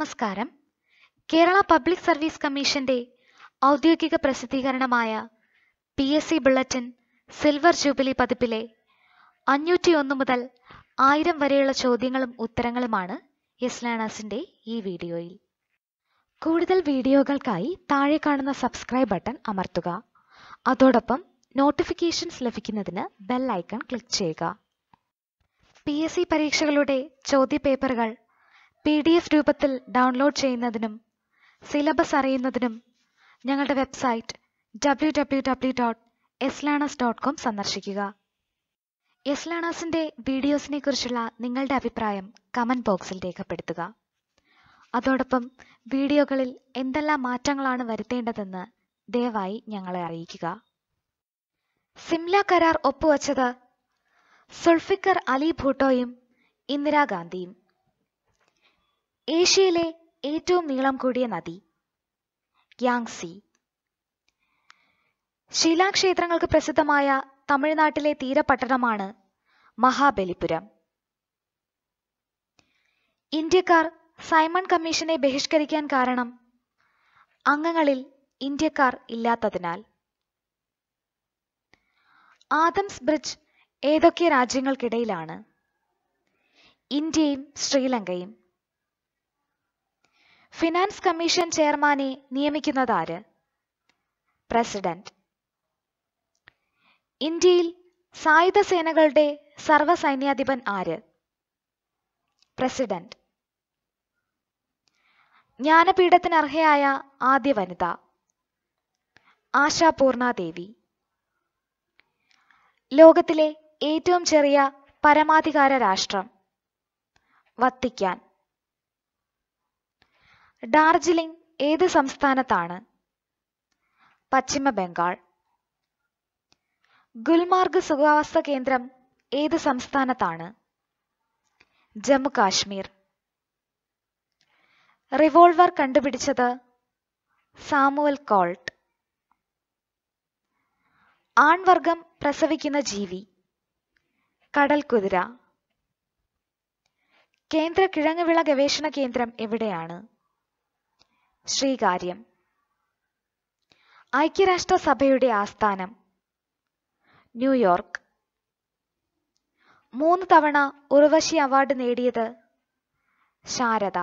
നമസ്കാരം Kerala public service കമ്മീഷന്റെ ഔദ്യോഗിക പ്രസിദ്ധീകരണമായ P S C bulletin silver jubilee പതിപ്പിലെ അഞ്ഞൂറ്റി ഒന്ന് മുതൽ ആയിരം വരെയുള്ള ചോദ്യങ്ങളും ഉത്തരങ്ങളുമാണ് യെസ് ലേണേഴ്സിന്റെ ഈ വീഡിയോയിൽ കൂടുതൽ വീഡിയോകൾക്കായി താഴെ കാണുന്ന സബ്സ്ക്രൈബ് ബട്ടൺ അമർത്തുക അതോടൊപ്പം നോട്ടിഫിക്കേഷൻസ് ലഭിക്കുന്നതിന് ബെൽ ഐക്കൺ ക്ലിക്ക് ചെയ്യുക പി എസ് സി പരീക്ഷകളുടെ ചോദ്യപേപ്പറുകൾ പി ഡി എഫ് രൂപത്തിൽ ഡൗൺലോഡ് ചെയ്യുന്നതിനും സിലബസ് അറിയുന്നതിനും ഞങ്ങളുടെ website W W W dot learners dot com സന്ദർശിക്കുക ലേണേഴ്സിൻ്റെ വീഡിയോസിനെ കുറിച്ചുള്ള നിങ്ങളുടെ അഭിപ്രായം കമൻറ്റ് ബോക്സിൽ രേഖപ്പെടുത്തുക അതോടൊപ്പം വീഡിയോകളിൽ എന്തെല്ലാം മാറ്റങ്ങളാണ് വരുത്തേണ്ടതെന്ന് ദയവായി ഞങ്ങളെ അറിയിക്കുക സിംല കരാർ ഒപ്പുവച്ചത് സുൾഫിക്കർ അലി ഭൂട്ടോയും ഇന്ദിരാഗാന്ധിയും ഏഷ്യയിലെ ഏറ്റവും നീളം കൂടിയ നദി യാങ്സി ശിലാക്ഷേത്രങ്ങൾക്ക് പ്രസിദ്ധമായ തമിഴ്നാട്ടിലെ തീരപട്ടണമാണ് മഹാബലിപുരം ഇന്ത്യക്കാർ സൈമൺ കമ്മീഷനെ ബഹിഷ്കരിക്കാൻ കാരണം അംഗങ്ങളിൽ ഇന്ത്യക്കാർ ഇല്ലാത്തതിനാൽ ആദംസ് ബ്രിഡ്ജ് ഏതൊക്കെ രാജ്യങ്ങൾക്കിടയിലാണ് ഇന്ത്യയും ശ്രീലങ്കയും ഫിനാൻസ് കമ്മീഷൻ ചെയർമാനെ നിയമിക്കുന്നതാര് പ്രസിഡന്റ് ഇന്ത്യയിൽ സായുധ സേനകളുടെ സർവ്വസൈന്യാധിപൻ ആര് പ്രസിഡന്റ് ജ്ഞാനപീഠത്തിന് അർഹയായ ആദ്യ വനിത ആശാപൂർണാദേവി ലോകത്തിലെ ഏറ്റവും ചെറിയ പരമാധികാര രാഷ്ട്രം വത്തിക്കാൻ ഡാർജിലിംഗ് ഏത് സംസ്ഥാനത്താണ് പശ്ചിമ ബംഗാൾ ഗുൽമാർഗ് സുഖാവസ്ഥ കേന്ദ്രം ഏത് സംസ്ഥാനത്താണ് ജമ്മു കാശ്മീർ റിവോൾവർ കണ്ടുപിടിച്ചത് സാമുവൽ കോൾട്ട് ആൺവർഗം പ്രസവിക്കുന്ന ജീവി കടൽ കുതിര കേന്ദ്ര കിഴങ്ങുവിള ഗവേഷണ കേന്ദ്രം എവിടെയാണ് ശ്രീകാര്യം ഐക്യരാഷ്ട്രസഭയുടെ ആസ്ഥാനം ന്യൂയോർക്ക് മൂന്ന് തവണ ഉർവശി അവാർഡ് നേടിയത് ശാരദ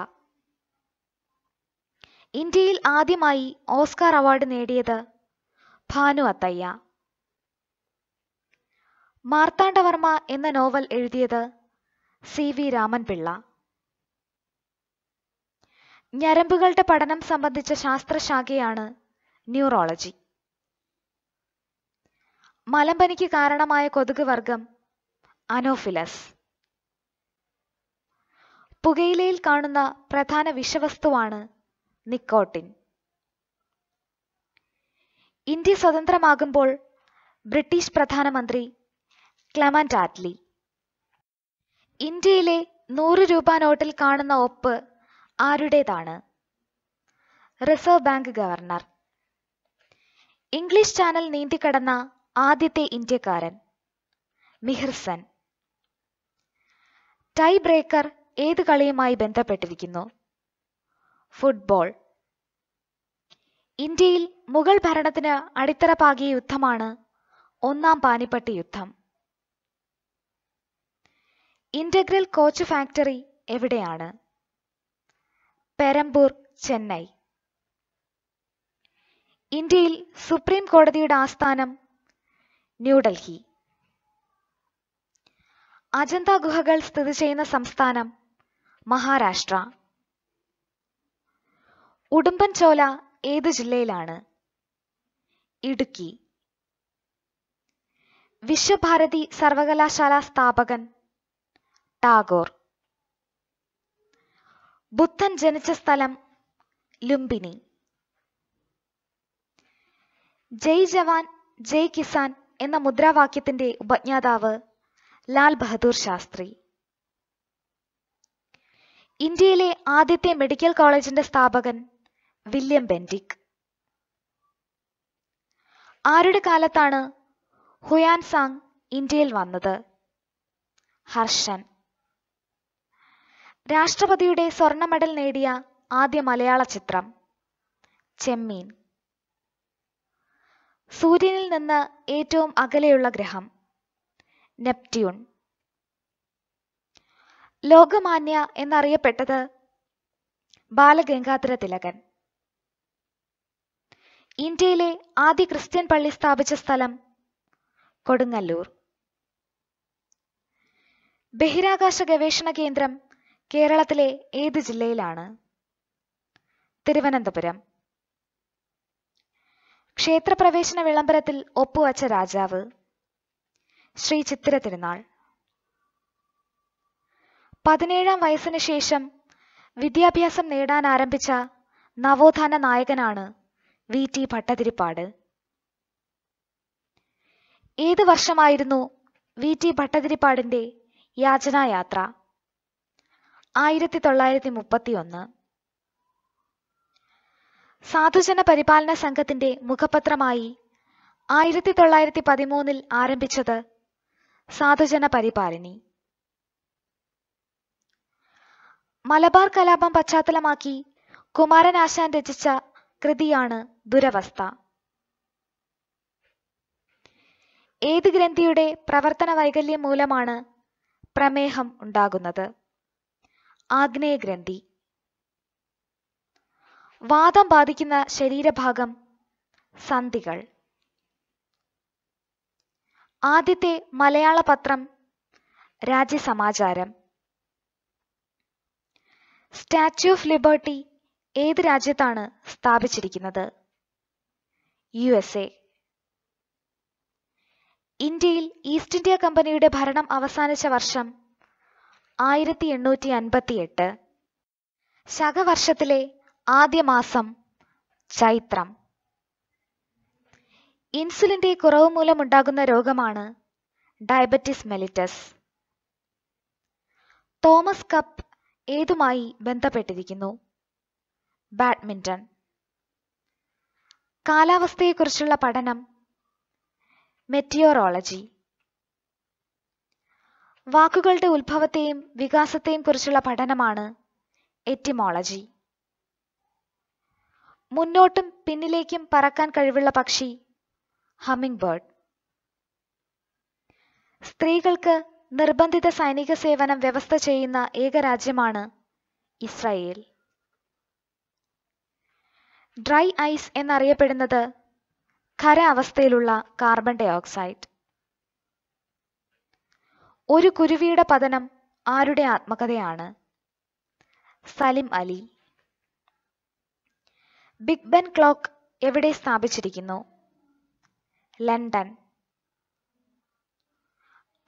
ഇന്ത്യയിൽ ആദ്യമായി ഓസ്കാർ അവാർഡ് നേടിയത് ഭാനു അത്തയ്യ മാർത്താണ്ഡവർമ്മ എന്ന നോവൽ എഴുതിയത് സി വി രാമൻപിള്ള ഞരമ്പുകളുടെ പഠനം സംബന്ധിച്ച ശാസ്ത്രശാഖയാണ് ന്യൂറോളജി മലമ്പനിക്ക് കാരണമായ കൊതുക് വർഗം അനോഫിലസ് പുകയിലയിൽ കാണുന്ന പ്രധാന വിഷവസ്തുവാണ് നിക്കോട്ടിൻ ഇന്ത്യ സ്വതന്ത്രമാകുമ്പോൾ ബ്രിട്ടീഷ് പ്രധാനമന്ത്രി ക്ലമന്റ് ആറ്റ്ലി ഇന്ത്യയിലെ നൂറ് രൂപ നോട്ടിൽ കാണുന്ന ഒപ്പ് ആരുടേതാണ് reserve bank governor English channel നീന്തിക്കടന്ന ആദ്യത്തെ ഇന്ത്യക്കാരൻ മിഹിർസൻ ടൈ ബ്രേക്കർ ഏത് കളിയുമായി ബന്ധപ്പെട്ടിരിക്കുന്നു ഫുട്ബോൾ ഇന്ത്യയിൽ മുഗൾ ഭരണത്തിന് അടിത്തറ പാകിയ യുദ്ധമാണ് ഒന്നാം പാനിപ്പട്ടി യുദ്ധം ഇന്റഗ്രൽ കോച്ച് ഫാക്ടറി എവിടെയാണ് പെരമ്പൂർ ചെന്നൈ ഇന്ത്യയിൽ സുപ്രീം കോടതിയുടെ ആസ്ഥാനം ന്യൂഡൽഹി അജന്ത ഗുഹകൾ സ്ഥിതി ചെയ്യുന്ന സംസ്ഥാനം മഹാരാഷ്ട്ര ഉടുമ്പൻചോല ഏത് ജില്ലയിലാണ് ഇടുക്കി വിശ്വഭാരതി സർവകലാശാല സ്ഥാപകൻ ടാഗോർ ബുദ്ധൻ ജനിച്ച സ്ഥലം ലുംബിനി ജയ് ജവാൻ ജയ് കിസാൻ എന്ന മുദ്രാവാക്യത്തിന്റെ ഉപജ്ഞാതാവ് ലാൽ ബഹദൂർ ശാസ്ത്രി ഇന്ത്യയിലെ ആദ്യത്തെ മെഡിക്കൽ കോളേജിന്റെ സ്ഥാപകൻ വില്യം ബെൻഡിക് ആരുടെ കാലത്താണ് ഹുയാൻ സാങ് ഇന്ത്യയിൽ വന്നത് ഹർഷൻ രാഷ്ട്രപതിയുടെ സ്വർണ്ണ മെഡൽ നേടിയ ആദ്യ മലയാള ചിത്രം ചെമ്മീൻ സൂര്യനിൽ നിന്ന് ഏറ്റവും അകലെയുള്ള ഗ്രഹം നെപ്റ്റ്യൂൺ ലോകമാന്യ എന്നറിയപ്പെട്ടത് ബാലഗംഗാധര തിലകൻ ഇന്ത്യയിലെ ആദ്യ ക്രിസ്ത്യൻ പള്ളി സ്ഥാപിച്ച സ്ഥലം കൊടുങ്ങല്ലൂർ ബഹിരാകാശ ഗവേഷണ കേന്ദ്രം കേരളത്തിലെ ഏത് ജില്ലയിലാണ് തിരുവനന്തപുരം ക്ഷേത്രപ്രവേശന വിളംബരത്തിൽ ഒപ്പുവച്ച രാജാവ് ശ്രീ ചിത്തിര തിരുനാൾ പതിനേഴാം വയസ്സിന് ശേഷം വിദ്യാഭ്യാസം നേടാൻ ആരംഭിച്ച നവോത്ഥാന നായകനാണ് വി ടി ഭട്ടതിരിപ്പാട് ഏത് വർഷമായിരുന്നു വി ടി ഭട്ടതിരിപ്പാടിന്റെ യാചനായാത്ര ആയിരത്തി തൊള്ളായിരത്തി മുപ്പത്തി ഒന്ന് സാധുജന പരിപാലന സംഘത്തിന്റെ മുഖപത്രമായി ആയിരത്തി തൊള്ളായിരത്തി പതിമൂന്നിൽ ആരംഭിച്ചത് സാധുജന പരിപാലിനി മലബാർ കലാപം പശ്ചാത്തലമാക്കി കുമാരനാശാൻ രചിച്ച കൃതിയാണ് ദുരവസ്ഥ ഏത് ഗ്രന്ഥിയുടെ പ്രവർത്തന വൈകല്യം മൂലമാണ് പ്രമേഹം ഉണ്ടാകുന്നത് ആഗ്നേയഗ്രന്ഥി വാദം ബാധിക്കുന്ന ശരീരഭാഗം സന്ധികൾ ആദ്യത്തെ മലയാള പത്രം രാജ്യസമാചാരം സ്റ്റാച്യു ഓഫ് ലിബർട്ടി ഏത് രാജ്യത്താണ് സ്ഥാപിച്ചിരിക്കുന്നത് യു എസ് എ ഇന്ത്യയിൽ ഈസ്റ്റ് ഇന്ത്യ കമ്പനിയുടെ ഭരണം അവസാനിച്ച വർഷം ആയിരത്തി എണ്ണൂറ്റി അൻപത്തിയെട്ട് ശകവർഷത്തിലെ ആദ്യ മാസം ചൈത്രം ഇൻസുലിന്റെ കുറവ് മൂലമുണ്ടാകുന്ന രോഗമാണ് ഡയബറ്റിസ് മെലിറ്റസ് തോമസ് കപ്പ് ഏതുമായി ബന്ധപ്പെട്ടിരിക്കുന്നു ബാഡ്മിന്റൺ കാലാവസ്ഥയെക്കുറിച്ചുള്ള പഠനം മെറ്റിയോറോളജി വാക്കുകളുടെ ഉത്ഭവത്തെയും വികാസത്തെയും കുറിച്ചുള്ള പഠനമാണ് എറ്റിമോളജി മുന്നോട്ടും പിന്നിലേക്കും പറക്കാൻ കഴിവുള്ള പക്ഷി ഹമ്മിംഗ് ബേർഡ് സ്ത്രീകൾക്ക് നിർബന്ധിത സൈനിക സേവനം വ്യവസ്ഥ ചെയ്യുന്ന ഏക രാജ്യമാണ് ഇസ്രായേൽ ഡ്രൈ ഐസ് എന്നറിയപ്പെടുന്നത് ഖര അവസ്ഥയിലുള്ള കാർബൺ ഡയോക്സൈഡ് ഒരു കുരുവിയുടെ പതനം ആരുടെ ആത്മകഥയാണ് Salim Ali Big Ben clock എവിടെ സ്ഥാപിച്ചിരിക്കുന്നു ലണ്ടൻ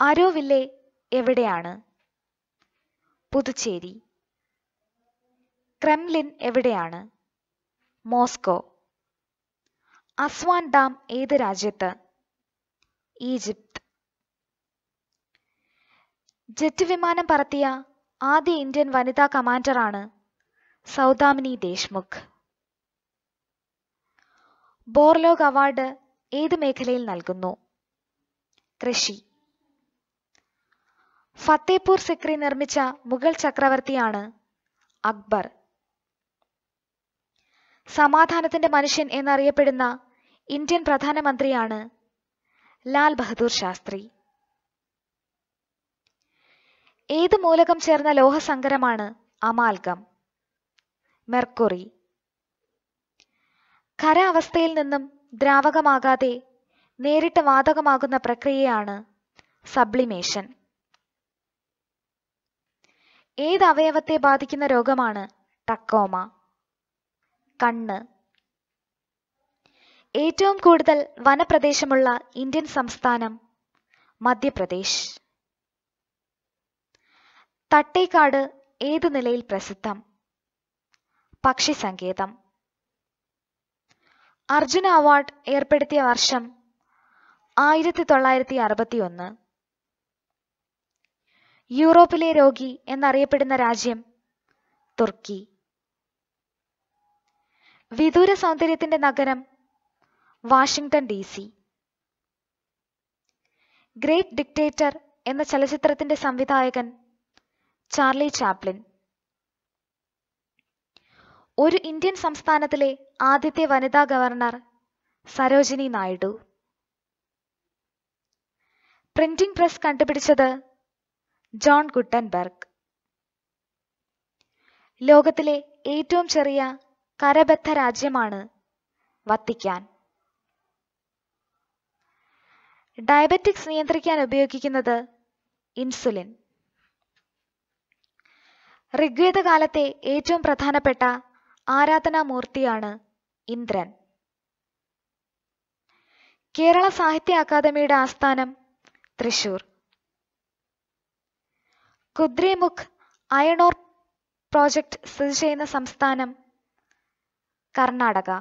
അരോവില്ലെ എവിടെയാണ് പുതുച്ചേരി ക്രെംലിൻ എവിടെയാണ് മോസ്കോ അസ്വാൻ ഡാം ഏത് രാജ്യത്ത് ഈജിപ്ത് ജെറ്റ് വിമാനം പറത്തിയ ആദ്യ ഇന്ത്യൻ വനിതാ കമാൻഡറാണ് സൗദാമിനി ദേശ്മുഖ് ബോർലോഗ് അവാർഡ് ഏത് മേഖലയിൽ നൽകുന്നു കൃഷി ഫത്തേപൂർ സിക്രി നിർമ്മിച്ച മുഗൾ ചക്രവർത്തിയാണ് അക്ബർ സമാധാനത്തിന്റെ മനുഷ്യൻ എന്നറിയപ്പെടുന്ന ഇന്ത്യൻ പ്രധാനമന്ത്രിയാണ് ലാൽ ബഹദൂർ ശാസ്ത്രി ഏത് മൂലകം ചേർന്ന ലോഹസങ്കരമാണ് അമാൽഗം മെർക്കുറി ഖര അവസ്ഥയിൽ നിന്നും ദ്രാവകമാകാതെ നേരിട്ട് വാതകമാകുന്ന പ്രക്രിയയാണ് സബ്ലിമേഷൻ ഏത് അവയവത്തെ ബാധിക്കുന്ന രോഗമാണ് ടക്കോമ കണ്ണ് ഏറ്റവും കൂടുതൽ വനപ്രദേശമുള്ള ഇന്ത്യൻ സംസ്ഥാനം മധ്യപ്രദേശ് തട്ടേക്കാട് ഏത് നിലയിൽ പ്രസിദ്ധം പക്ഷി സങ്കേതം അർജുന അവാർഡ് ഏർപ്പെടുത്തിയ വർഷം ആയിരത്തി തൊള്ളായിരത്തി ഒന്ന് യൂറോപ്പിലെ രോഗി എന്നറിയപ്പെടുന്ന രാജ്യം തുർക്കി വിദൂര സൗന്ദര്യത്തിന്റെ നഗരം Washington D C Great Dictator എന്ന ചലച്ചിത്രത്തിന്റെ സംവിധായകൻ ചാർലി ചാപ്ലിൻ ഒരു ഇന്ത്യൻ സംസ്ഥാനത്തിലെ ആദ്യത്തെ വനിതാ governor Sarojini Naidu printing press കണ്ടുപിടിച്ചത് ജോൺ ഗുട്ടൻബർഗ് ലോകത്തിലെ ഏറ്റവും ചെറിയ കരബദ്ധ രാജ്യമാണ് വത്തിക്കാൻ ഡയബറ്റിക്സ് നിയന്ത്രിക്കാൻ ഉപയോഗിക്കുന്നത് ഇൻസുലിൻ ഋഗ്വേദ കാലത്തെ ഏറ്റവും പ്രധാനപ്പെട്ട ആരാധനാമൂർത്തിയാണ് ഇന്ദ്രൻ കേരള സാഹിത്യ അക്കാദമിയുടെ ആസ്ഥാനം തൃശൂർ കുദ്രിമുഖ് അയണോർ പ്രോജക്റ്റ് സ്ഥിതി ചെയ്യുന്ന സംസ്ഥാനം കർണാടക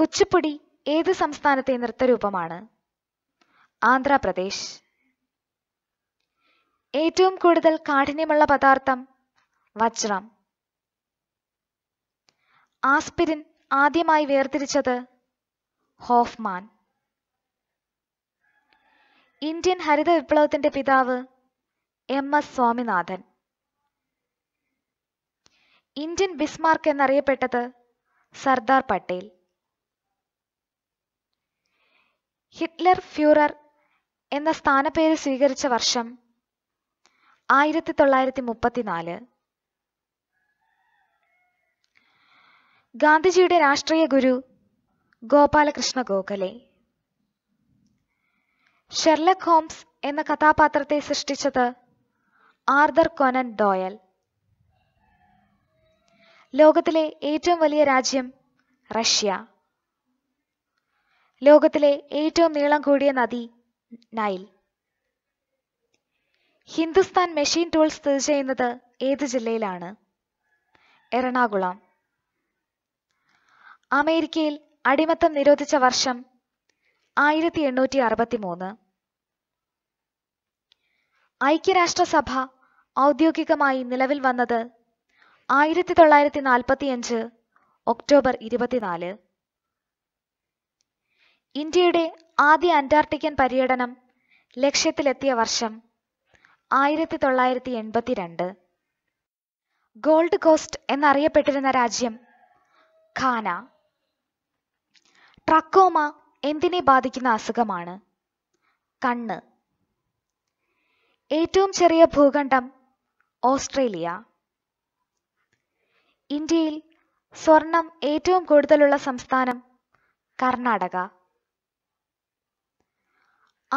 കുച്ചിപ്പുടി ഏത് സംസ്ഥാനത്തെ നൃത്തരൂപമാണ് ആന്ധ്രാപ്രദേശ് ഏറ്റവും കൂടുതൽ കാഠിന്യമുള്ള പദാർത്ഥം വജ്രം ആസ്പിരിൻ ആദ്യമായി വേർതിരിച്ചത് ഹോഫ്മാൻ ഇന്ത്യൻ ഹരിത വിപ്ലവത്തിന്റെ പിതാവ് M S Swaminathan Indian Bismarck എന്നറിയപ്പെട്ടത് Sardar Patel Hitler ഫ്യൂറർ എന്ന സ്ഥാനപ്പേര് സ്വീകരിച്ച വർഷം ആയിരത്തി തൊള്ളായിരത്തി മുപ്പത്തിനാല് ഗാന്ധിജിയുടെ രാഷ്ട്രീയ ഗുരു ഗോപാലകൃഷ്ണ ഗോഖലെ ഷെർലക് ഹോംസ് എന്ന കഥാപാത്രത്തെ സൃഷ്ടിച്ചത് ആർദർ കൊനൻ ഡോയൽ ലോകത്തിലെ ഏറ്റവും വലിയ രാജ്യം റഷ്യ ലോകത്തിലെ ഏറ്റവും നീളം കൂടിയ നദി നൈൽ ഹിന്ദുസ്ഥാൻ മെഷീൻ ടൂൾ സ്ഥിതി ചെയ്യുന്നത് ഏത് ജില്ലയിലാണ് എറണാകുളം അമേരിക്കയിൽ അടിമത്തം നിരോധിച്ച വർഷം ആയിരത്തി എണ്ണൂറ്റി അറുപത്തി മൂന്ന് ഐക്യരാഷ്ട്രസഭ ഔദ്യോഗികമായി നിലവിൽ വന്നത് ആയിരത്തി തൊള്ളായിരത്തി നാൽപ്പത്തിയഞ്ച് ഒക്ടോബർ ഇരുപത്തിനാല് ഇന്ത്യയുടെ ആദ്യ അന്റാർട്ടിക്കൻ പര്യടനം ലക്ഷ്യത്തിലെത്തിയ വർഷം ആയിരത്തി തൊള്ളായിരത്തി എൺപത്തിരണ്ട് ഗോൾഡ് കോസ്റ്റ് എന്നറിയപ്പെട്ടിരുന്ന രാജ്യം ഖാന ട്രക്കോമ എന്തിനെ ബാധിക്കുന്ന അസുഖമാണ് കണ്ണ് ഏറ്റവും ചെറിയ ഭൂഖണ്ഡം ഓസ്ട്രേലിയ ഇന്ത്യയിൽ സ്വർണം ഏറ്റവും കൂടുതലുള്ള സംസ്ഥാനം കർണാടക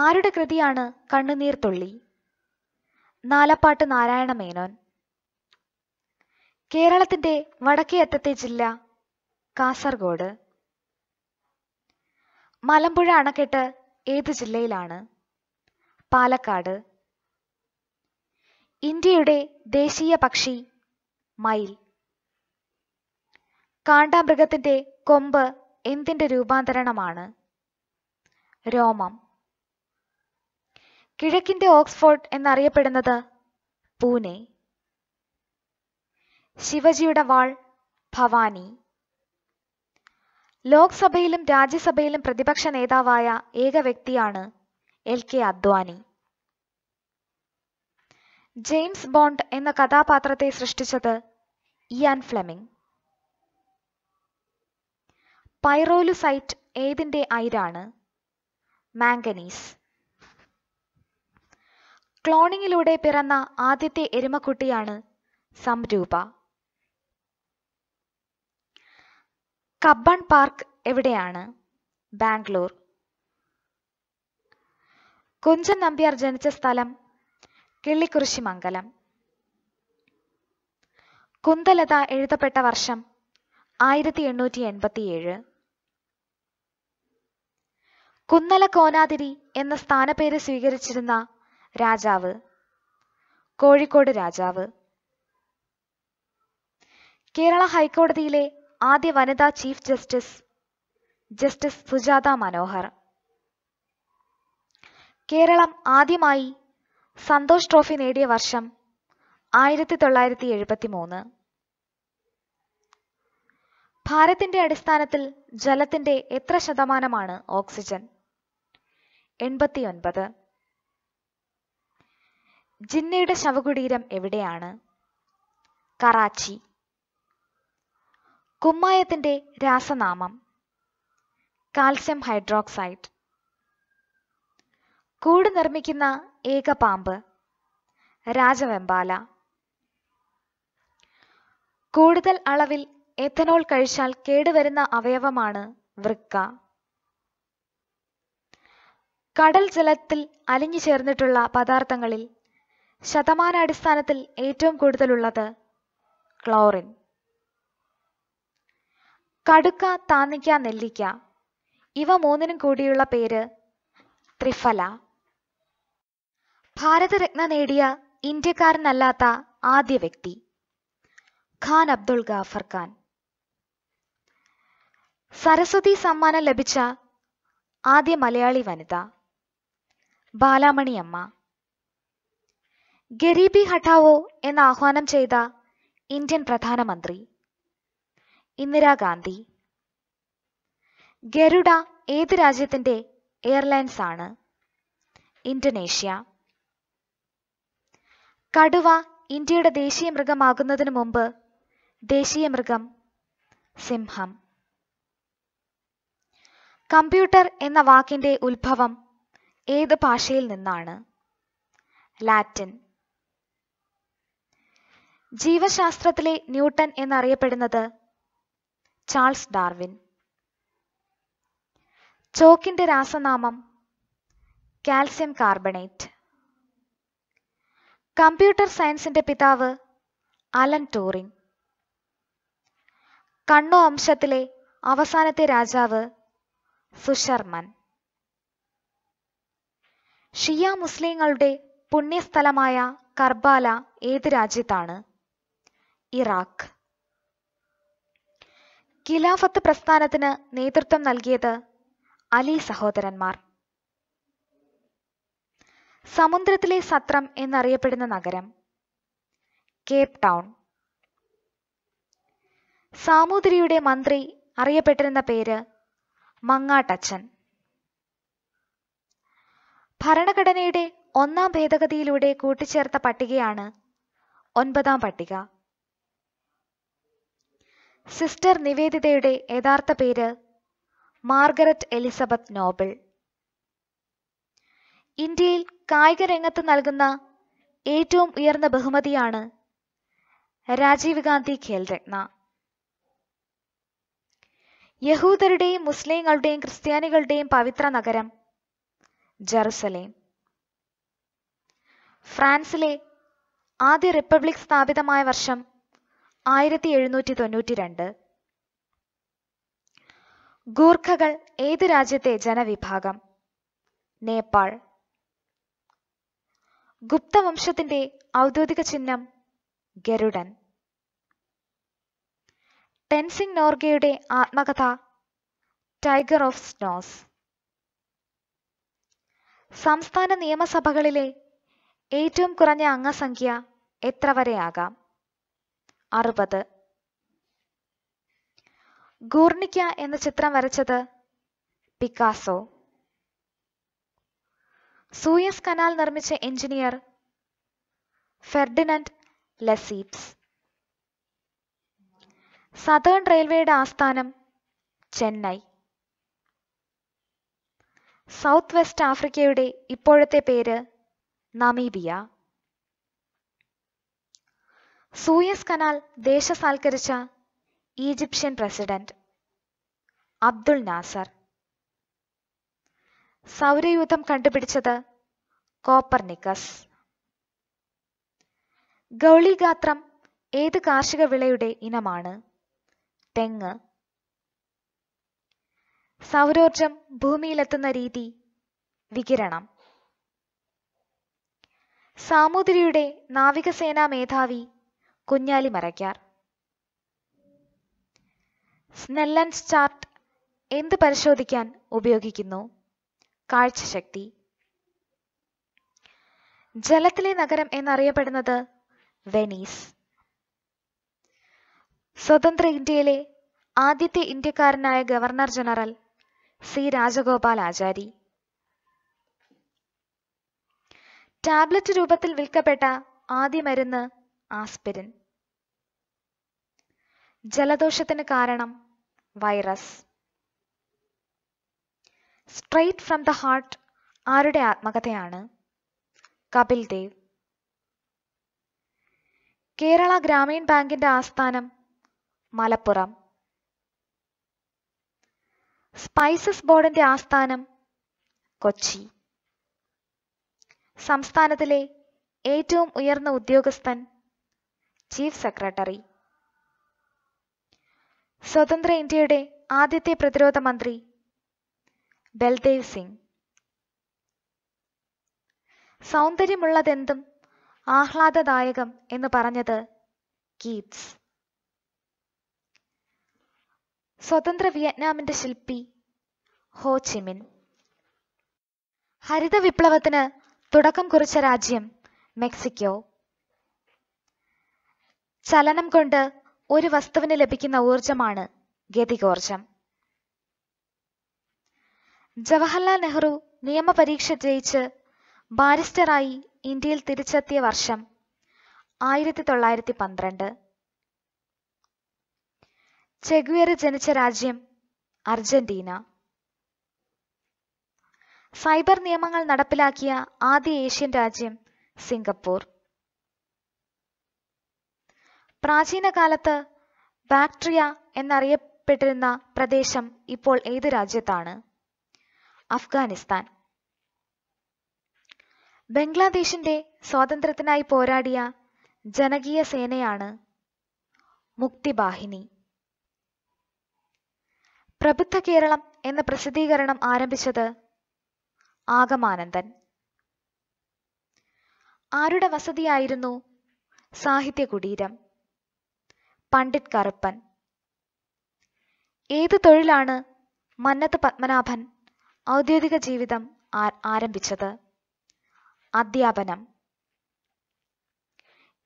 ആരുടെ കൃതിയാണ് കണ്ണുനീർത്തുള്ളി നാലപ്പാട്ട് നാരായണ മേനോൻ കേരളത്തിന്റെ വടക്കേ അറ്റത്തെ ജില്ല കാസർഗോഡ് മലമ്പുഴ അണക്കെട്ട് ഏത് ജില്ലയിലാണ് പാലക്കാട് ഇന്ത്യയുടെ ദേശീയ പക്ഷി മയിൽ കാണ്ടാമൃഗത്തിന്റെ കൊമ്പ് എന്തിന്റെ രൂപാന്തരണമാണ് രോമം കിഴക്കിന്റെ ഓക്സ്ഫോർഡ് എന്നറിയപ്പെടുന്നത് പൂനെ ശിവജിയുടെ വാൾ ഭവാനി ലോക്സഭയിലും രാജ്യസഭയിലും പ്രതിപക്ഷ നേതാവായ ഏക വ്യക്തിയാണ് L K Advani James Bond എന്ന കഥാപാത്രത്തെ സൃഷ്ടിച്ചത് ഇയാൻ ഫ്ലെമിംഗ് പൈറോലുസൈറ്റ് ഏതിന്റെ അയിരാണ് മാംഗനീസ് ക്ലോണിങ്ങിലൂടെ പിറന്ന ആദ്യത്തെ എരുമക്കുട്ടിയാണ് സംരൂപ കബ്ബൺ പാർക്ക് എവിടെയാണ് ബാംഗ്ലൂർ കുഞ്ചൻ നമ്പ്യാർ ജനിച്ച സ്ഥലം മംഗലം കുന്തലത എഴുതപ്പെട്ട വർഷം ആയിരത്തി എണ്ണൂറ്റി എൺപത്തിയേഴ് കുന്നല കോനാതിരി എന്ന സ്ഥാനപ്പേര് സ്വീകരിച്ചിരുന്ന രാജാവ് കോഴിക്കോട് രാജാവ് കേരള ഹൈക്കോടതിയിലെ ആദ്യ വനിതാ chief justice justice Sujata Manohar Kerala ആദ്യമായി സന്തോഷ് ട്രോഫി നേടിയ വർഷം ആയിരത്തി തൊള്ളായിരത്തി എഴുപത്തി മൂന്ന് ഭാരത്തിന്റെ അടിസ്ഥാനത്തിൽ ജലത്തിന്റെ എത്ര ശതമാനമാണ് ഓക്സിജൻ എൺപത്തിയൊൻപത് ജിന്നയുടെ ശവകുടീരം എവിടെയാണ് കറാച്ചി കുമ്മായത്തിന്റെ രാസനാമം കാൽസ്യം ഹൈഡ്രോക്സൈഡ് കൂട് നിർമ്മിക്കുന്ന ഏക പാമ്പ് രാജവെമ്പാല കൂടുതൽ അളവിൽ എഥനോൾ കഴിച്ചാൽ കേടുവരുന്ന അവയവമാണ് വൃക്ക കടൽ ജലത്തിൽ അലിഞ്ഞു ചേർന്നിട്ടുള്ള പദാർത്ഥങ്ങളിൽ ശതമാന അടിസ്ഥാനത്തിൽ ഏറ്റവും കൂടുതലുള്ളത് ക്ലോറിൻ കടുക്ക താന്നിക്ക നെല്ലിക്ക ഇവ മൂന്നിനും കൂടിയുള്ള പേര് ത്രിഫല ഭാരതരത്ന നേടിയ ഇന്ത്യക്കാരനല്ലാത്ത ആദ്യ വ്യക്തി ഖാൻ അബ്ദുൾ ഗാഫർ ഖാൻ സരസ്വതി സമ്മാനം ലഭിച്ച ആദ്യ മലയാളി വനിത ബാലാമണിയമ്മ ഗരീബി ഹട്ടാവോ എന്ന് ആഹ്വാനം ചെയ്ത ഇന്ത്യൻ പ്രധാനമന്ത്രി ഇന്ദിരാഗാന്ധി ഗരുഡ ഏത് രാജ്യത്തിന്റെ എയർലൈൻസ് ആണ് ഇന്തോനേഷ്യ കടുവ ഇന്ത്യയുടെ ദേശീയ മൃഗമാകുന്നതിന് മുമ്പ് ദേശീയ മൃഗം സിംഹം കമ്പ്യൂട്ടർ എന്ന വാക്കിന്റെ ഉത്ഭവം ഏത് ഭാഷയിൽ നിന്നാണ് ലാറ്റിൻ ജീവശാസ്ത്രത്തിലെ ന്യൂട്ടൺ എന്നറിയപ്പെടുന്നത് ചാൾസ് ഡാർവിൻ ചോക്കിന്റെ രാസനാമം കാൽസ്യം കാർബണേറ്റ് കമ്പ്യൂട്ടർ സയൻസിന്റെ പിതാവ് അലൻ ടൂറിംഗ് കണ്ണോ വംശത്തിലെ അവസാനത്തെ രാജാവ് സുഷർമൻ ഷിയ മുസ്ലിങ്ങളുടെ പുണ്യസ്ഥലമായ കർബാല ഏത് രാജ്യത്താണ് ഇറാഖ് ഖിലാഫത്ത് പ്രസ്ഥാനത്തിന് നേതൃത്വം നൽകിയത് അലി സഹോദരന്മാർ സമുദ്രത്തിലെ സത്രം എന്നറിയപ്പെടുന്ന നഗരം കേപ് ടൗൺ സാമൂതിരിയുടെ മന്ത്രി അറിയപ്പെട്ടിരുന്ന പേര് മങ്ങാട്ടച്ചൻ ഭരണഘടനയുടെ ഒന്നാം ഭേദഗതിയിലൂടെ കൂട്ടിച്ചേർത്ത പട്ടികയാണ് ഒൻപതാം പട്ടിക സിസ്റ്റർ നിവേദിതയുടെ യഥാർത്ഥ പേര് മാർഗരറ്റ് എലിസബത്ത് നോബിൾ ഇന്ത്യയിൽ കായിക രംഗത്ത് നൽകുന്ന ഏറ്റവും ഉയർന്ന ബഹുമതിയാണ് രാജീവ് ഗാന്ധി ഖേൽരത്ന യഹൂദരുടെയും മുസ്ലിങ്ങളുടെയും ക്രിസ്ത്യാനികളുടെയും പവിത്ര നഗരം ജെറുസലേം ഫ്രാൻസിലെ ആദ്യ റിപ്പബ്ലിക് സ്ഥാപിതമായ വർഷം ആയിരത്തി എഴുന്നൂറ്റി തൊണ്ണൂറ്റി രണ്ട് ഗൂർഖകൾ ഏത് രാജ്യത്തെ ജനവിഭാഗം നേപ്പാൾ ഗുപ്തവംശത്തിന്റെ ഔദ്യോഗിക ചിഹ്നം ഗരുഡൻ ടെൻസിംഗ് നോർഗയുടെ ആത്മകഥ ടൈഗർ ഓഫ് സ്നോസ് സംസ്ഥാന നിയമസഭകളിലെ ഏറ്റവും കുറഞ്ഞ അംഗസംഖ്യ എത്ര വരെയാകാം അറുപത് ഗൂർണിക്ക എന്ന ചിത്രം വരച്ചത് പിക്കാസോ സൂയസ് കനാൽ നിർമ്മിച്ച എഞ്ചിനീയർ ഫെർഡിനൻഡ് ലസീപ്സ് സതേൺ റെയിൽവേയുടെ ആസ്ഥാനം ചെന്നൈ സൗത്ത് വെസ്റ്റ് ആഫ്രിക്കയുടെ ഇപ്പോഴത്തെ പേര് നമീബിയ സൂയസ് കനാൽ ദേശസാൽക്കരിച്ച ഈജിപ്ഷ്യൻ പ്രസിഡന്റ് അബ്ദുൾ നാസർ സൗരയൂഥം കണ്ടുപിടിച്ചത് കോപ്പർനിക്കസ് ഗൗളിഗാത്രം ഏത് കാർഷിക വിളയുടെ ഇനമാണ് തെങ്ങ് സൗരോർജം ഭൂമിയിലെത്തുന്ന രീതി വികിരണം സാമൂതിരിയുടെ നാവികസേനാ മേധാവി കുഞ്ഞാലി മറയ്ക്കാർ സ്നെല്ലൻസ് ചാർട്ട് എന്ത് പരിശോധിക്കാൻ ഉപയോഗിക്കുന്നു കാഴ്ചശക്തി ജലത്തിലെ നഗരം എന്നറിയപ്പെടുന്നത് വെനീസ് സ്വതന്ത്ര ഇന്ത്യയിലെ ആദ്യത്തെ ഇന്ത്യക്കാരനായ governor general C Rajagopalachari tablet രൂപത്തിൽ വിൽക്കപ്പെട്ട ആദ്യ മരുന്ന് ആസ്പിരിൻ ജലദോഷത്തിന് കാരണം virus straight from the heart ആരുടെ ആത്മകഥയാണ് കപിൽ ദേവ് കേരള ഗ്രാമീൺ ബാങ്കിന്റെ ആസ്ഥാനം മലപ്പുറം സ്പൈസസ് ബോർഡിന്റെ ആസ്ഥാനം കൊച്ചി സംസ്ഥാനത്തിലെ ഏറ്റവും ഉയർന്ന ഉദ്യോഗസ്ഥൻ ചീഫ് സെക്രട്ടറി സ്വതന്ത്ര ഇന്ത്യയുടെ ആദ്യത്തെ പ്രതിരോധ മന്ത്രി ബൽദേവ് സിംഗ് സൗന്ദര്യമുള്ളതെന്തും ആഹ്ലാദദായകം എന്ന് പറഞ്ഞത് കീറ്റ്സ് സ്വതന്ത്ര വിയറ്റ്നാമിന്റെ ശില്പി ഹോച്ചിമിൻ ഹരിത വിപ്ലവത്തിന് തുടക്കം കുറിച്ച രാജ്യം മെക്സിക്കോ ചലനം കൊണ്ട് ഒരു വസ്തുവിന് ലഭിക്കുന്ന ഊർജമാണ് ഗതികോർജം ജവഹർലാൽ നെഹ്റു നിയമപരീക്ഷ ജയിച്ച് ബാരിസ്റ്ററായി ഇന്ത്യയിൽ തിരിച്ചെത്തിയ വർഷം ആയിരത്തി തൊള്ളായിരത്തി പന്ത്രണ്ട് ചെഗുവേർ ജനിച്ച രാജ്യം അർജന്റീന സൈബർ നിയമങ്ങൾ നടപ്പിലാക്കിയ ആദ്യ ഏഷ്യൻ രാജ്യം സിംഗപ്പൂർ പ്രാചീന കാലത്ത് ബാക്ട്രിയ എന്നറിയപ്പെട്ടിരുന്ന പ്രദേശം ഇപ്പോൾ ഏത് രാജ്യത്താണ് അഫ്ഗാനിസ്ഥാൻ ബംഗ്ലാദേശിന്റെ സ്വാതന്ത്ര്യത്തിനായി പോരാടിയ ജനകീയ സേനയാണ് മുക്തിബാഹിനി പ്രബുദ്ധ കേരളം എന്ന പ്രസിദ്ധീകരണം ആരംഭിച്ചത് ആഗമാനന്ദൻ ആരുടെ വസതിയായിരുന്നു സാഹിത്യ കുടീരം പണ്ഡിറ്റ് കറുപ്പൻ ഏത് തൊഴിലാണ് മന്നത്ത് പത്മനാഭൻ ഔദ്യോഗിക ജീവിതം ആരംഭിച്ചത് അധ്യാപനം